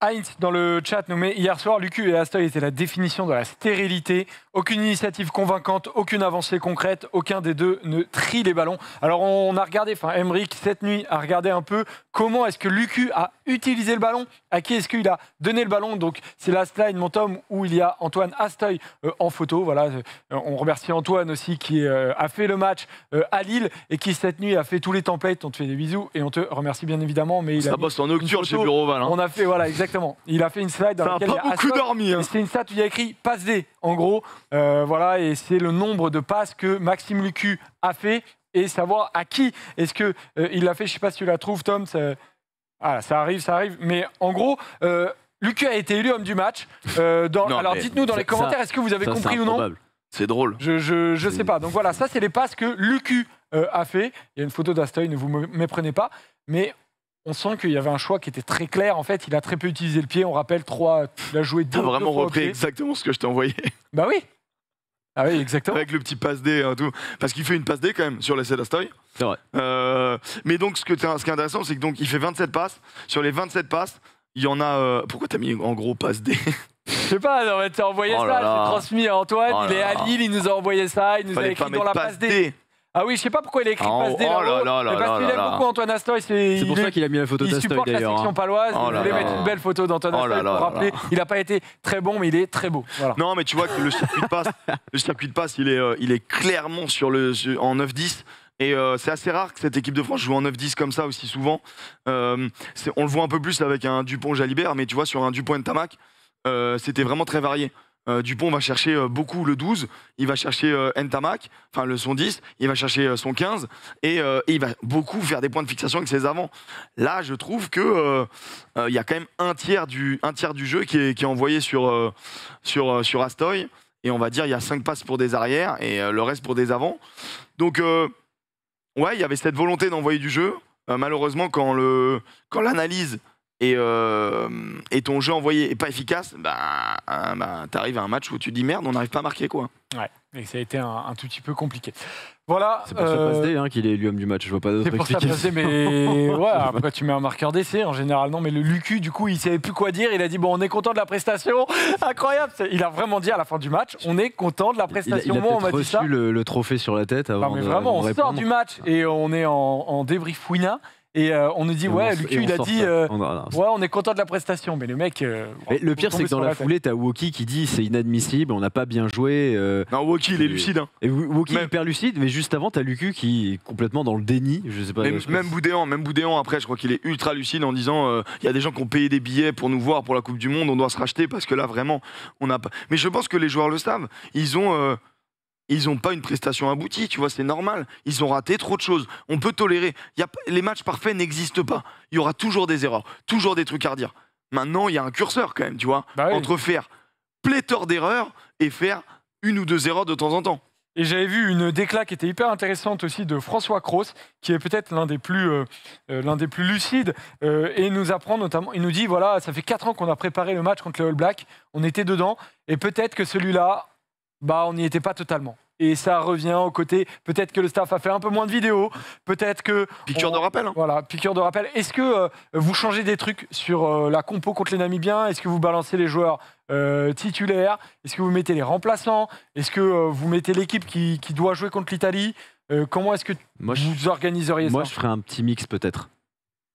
Heinz dans le chat nous met hier soir, Lucu et Astoy étaient la définition de la stérilité. Aucune initiative convaincante, aucune avancée concrète, aucun des deux ne trie les ballons. Alors on a regardé, enfin Emric cette nuit a regardé un peu comment est-ce que Lucu a utiliser le ballon. À qui est-ce qu'il a donné le ballon Donc c'est la slide mon Tom, où il y a Antoine Astoy euh, en photo. Voilà, euh, on remercie Antoine aussi qui euh, a fait le match à Lille et qui cette nuit a fait tous les templates. On te fait des bisous et on te remercie bien évidemment. Mais il ça a bosse en nocturne chez Bureauval. Hein. On a fait voilà exactement. Il a fait une slide dans laquelle pas il a beaucoup dormi. Hein. C'est une slide où il y a écrit passe D en gros. voilà et c'est le nombre de passes que Maxime Lucu a fait et savoir à qui est-ce que il l'a fait. Je ne sais pas si tu la trouves, Tom. Ah, ça arrive, ça arrive. Mais en gros. Euh, Lucu a été élu homme du match. Euh, alors dites-nous dans les commentaires, est-ce que vous avez compris ou non C'est drôle. Je, ne sais pas. Donc voilà, ça c'est les passes que Lucu euh, a fait. Il y a une photo d'Astoy, ne vous méprenez pas. Mais on sent qu'il y avait un choix qui était très clair. En fait, il a très peu utilisé le pied. On rappelle, trois. il a joué deux. vraiment repris exactement ce que je t'ai envoyé. Bah oui. Ah oui, exactement. Avec le petit passe D, hein, tout. Parce qu'il fait une passe D quand même sur l'essai d'Astoy. C'est vrai. Euh, mais donc, ce, que ce qui est intéressant, c'est que fait 27 passes. Sur les 27 passes, il y en a. Euh, pourquoi t'as mis en gros passe D *laughs* Je sais pas, t'as envoyé oh ça je l'ai transmis à Antoine, oh il est à Lille, il nous a envoyé ça, il nous a écrit dans la passe D. Ah oui, je sais pas pourquoi il a écrit oh, passe oh là Parce qu'il aime beaucoup Antoine Astor, C'est pour ça qu'il a mis la photo d'Astoy Il supporte la section hein. paloise. il oh voulait mettre une belle photo d'Antoine oh Astoy pour rappeler. Il n'a pas été très bon, mais il est très beau. Non, mais tu vois que le circuit de passe, *laughs* il est, euh, il est clairement sur le en 9-10. Et euh, c'est assez rare que cette équipe de France joue en 9-10 comme ça aussi souvent. Euh, on le voit un peu plus avec un Dupont-Jalibert, mais tu vois, sur un Dupont-Tamac, c'était vraiment très varié. Euh, Dupont va chercher euh, beaucoup le 12, il va chercher euh, enfin le son 10, il va chercher son 15, et, il va beaucoup faire des points de fixation avec ses avants. Là, je trouve que il y a quand même un tiers du, un tiers du jeu qui est, envoyé sur, sur, Astoy, et on va dire il y a 5 passes pour des arrières et le reste pour des avants. Donc, ouais, il y avait cette volonté d'envoyer du jeu. malheureusement, quand l'analyse et, euh, et ton jeu envoyé est pas efficace, bah, hein, bah t'arrives à un match où tu dis merde, on n'arrive pas à marquer quoi. Ouais, et ça a été un, tout petit peu compliqué. Voilà. C'est pour euh, ça passe D qu'il est l'homme du match, je vois pas d'autre explication. C'est pour ça passe mais *laughs* ouais, après tu mets un marqueur d'essai en général, non, mais le Lucu, du coup, il savait plus quoi dire, il a dit bon, on est content de la prestation, *laughs* incroyable. Il a vraiment dit à la fin du match, on est content de la prestation. Il a, on reçu Le, le, trophée sur la tête avant. Non, mais vraiment, on sort du match et on est en, en débrief Wina. Et euh, on nous dit, ouais, Lucu, il a dit, euh, ah, ouais, on est content de la prestation. Mais le mec. Euh, le pire, c'est que dans la, foulée, t'as Woki qui dit, c'est inadmissible, on n'a pas bien joué. non, Woki, il est lucide. Hein. Et hyper lucide, mais juste avant, t'as Lucu qui est complètement dans le déni. Je sais pas. Même, même même Boudéan, après, je crois qu'il est ultra lucide en disant, il y a des gens qui ont payé des billets pour nous voir pour la Coupe du Monde, on doit se racheter parce que là, vraiment, on n'a pas. Mais je pense que les joueurs le savent. Ils ont ils n'ont pas une prestation aboutie, tu vois, c'est normal. Ils ont raté trop de choses. On peut tolérer. les matchs parfaits n'existent pas. Il y aura toujours des erreurs, toujours des trucs à redire. Maintenant, il y a un curseur quand même, tu vois, bah entre faire pléthore d'erreurs et faire une ou deux erreurs de temps en temps. Et j'avais vu une décla qui était hyper intéressante aussi de François Cross, qui est peut-être l'un des plus euh, euh, des plus lucides, euh, et nous apprend notamment, il nous dit voilà, ça fait 4 ans qu'on a préparé le match contre les All Blacks. on était dedans, et peut-être que celui-là, bah, on n'y était pas totalement. Et ça revient au côté, peut-être que le staff a fait un peu moins de vidéos, peut-être que... Piqûre de rappel. Hein. Voilà, piqûre de rappel. Est-ce que euh, vous changez des trucs sur euh, la compo contre les Namibiens Est-ce que vous balancez les joueurs euh, titulaires Est-ce que vous mettez les remplaçants Est-ce que vous mettez l'équipe qui, doit jouer contre l'Italie Comment est-ce que moi, vous je, organiseriez ça Moi, je ferais un petit mix peut-être.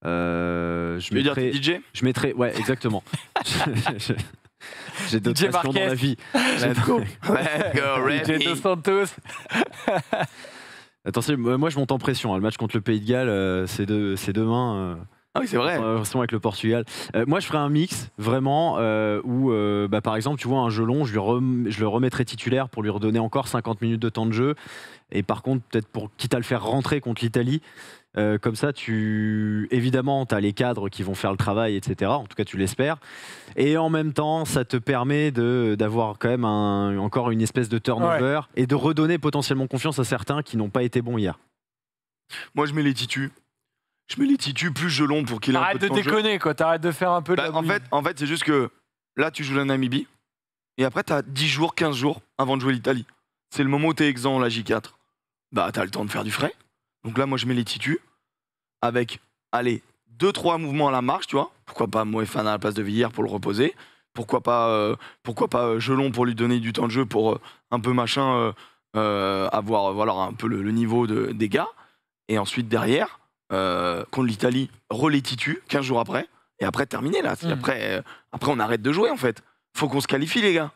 je mettrais DJ Je mettrais, ouais, exactement. je, *laughs* *laughs* J'ai d'autres passions dans la vie. Let's go. *laughs* Attention, moi je monte en pression. Hein, le match contre le Pays de Galles, euh, c'est demain. Euh, ah oui, c'est vrai. Euh, avec le Portugal. moi, je ferais un mix vraiment où, bah, par exemple, tu vois un jeu long, je, je le remettrais titulaire pour lui redonner encore 50 minutes de temps de jeu. Et par contre, peut-être pour quitte à le faire rentrer contre l'Italie, euh, comme ça, tu évidemment, tu as les cadres qui vont faire le travail, etc. En tout cas, tu l'espères. Et en même temps, ça te permet d'avoir quand même encore une espèce de turnover et de redonner potentiellement confiance à certains qui n'ont pas été bons hier. Moi, je mets les titus. Je mets les titus plus je long pour qu'il ait un peu de, de déconner, quoi. T'arrêtes de faire un peu de. Bah, en fait, en fait c'est juste que là, tu joues la Namibie. Et après, tu as 10 jours, 15 jours avant de jouer l'Italie. C'est le moment où tu es exempt, la J4. Bah, tu as le temps de faire du frais. Donc là, moi, je mets les titus avec, allez, deux, trois mouvements à la marche, tu vois. Pourquoi pas Moefan à la place de Villiers pour le reposer Pourquoi pas, euh, pourquoi pas euh, Gelon pour lui donner du temps de jeu pour euh, un peu machin avoir voilà, un peu le, niveau de, des gars. Et ensuite, derrière, contre l'Italie, relais 15 jours après. Et après, terminé là. Hmm. Après, après, on arrête de jouer en fait. Faut qu'on se qualifie, les gars.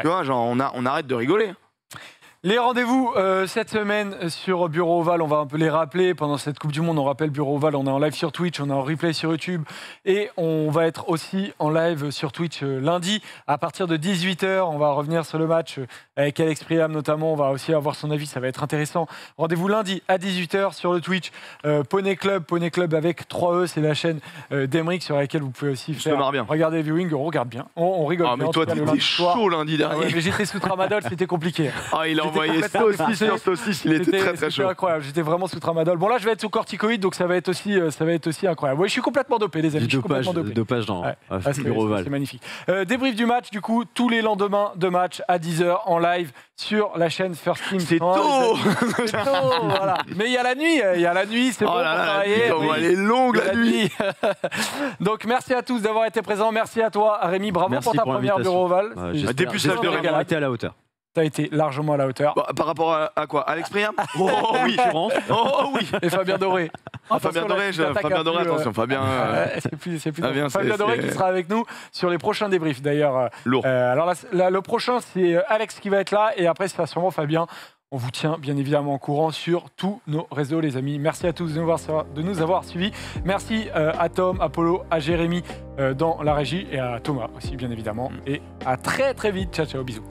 Tu vois, genre, on, on arrête de rigoler. Les rendez-vous euh, cette semaine sur Bureau Oval, on va un peu les rappeler. Pendant cette Coupe du Monde, on rappelle Bureau Oval, on est en live sur Twitch, on est en replay sur YouTube et on va être aussi en live sur Twitch euh, lundi à partir de 18h. On va revenir sur le match euh, avec Alex Priam notamment, on va aussi avoir son avis, ça va être intéressant. Rendez-vous lundi à 18h sur le Twitch Poney Club, Poney Club avec 3E, c'est la chaîne d'Emeric sur laquelle vous pouvez aussi faire bien. regarder viewing regarde bien, on, rigole. Ah mais toi t'étais chaud lundi ah dernier. j'étais sous Tramadol, *laughs* c'était compliqué. Ah, il a envoyé sur il était, très très incroyable, j'étais vraiment sous tramadol. Bon là je vais être sous corticoïde donc ça va être aussi, euh, ça va être aussi incroyable. Oui, je suis complètement dopé les amis. Du dopage, dopage dans ah, C'est magnifique. Euh, débrief du match du coup, tous les lendemains de match à 10h en live sur la chaîne First Team. C'est tôt voilà. Mais il y a la nuit, il y a la nuit, c'est oh bon pour Elle est longue la, nuit. *laughs* Donc merci à tous d'avoir été présents. Merci à toi, Rémi. Bravo pour ta première bureau Oval. Ouais, Dépuissage de Rémi. à la hauteur. Ça a été largement à la hauteur. Bah, par rapport à, quoi Alex Priam *laughs* oh, oui *laughs* Oh oui Et Fabien Doré. Ah, Fabien Doré, attention, Fabien. Fabien, Doré qui sera avec nous sur les prochains débriefs d'ailleurs. Euh, Lourd. Euh, alors le prochain, c'est euh, Alex qui va être là et après, c'est sûrement Fabien. On vous tient bien évidemment en courant sur tous nos réseaux, les amis. Merci à tous de nous avoir, de nous avoir suivis. Merci à Tom, Apollo, à Jérémy dans la régie et à Thomas aussi, bien évidemment. Mm. Et à très très vite. Ciao, ciao, bisous.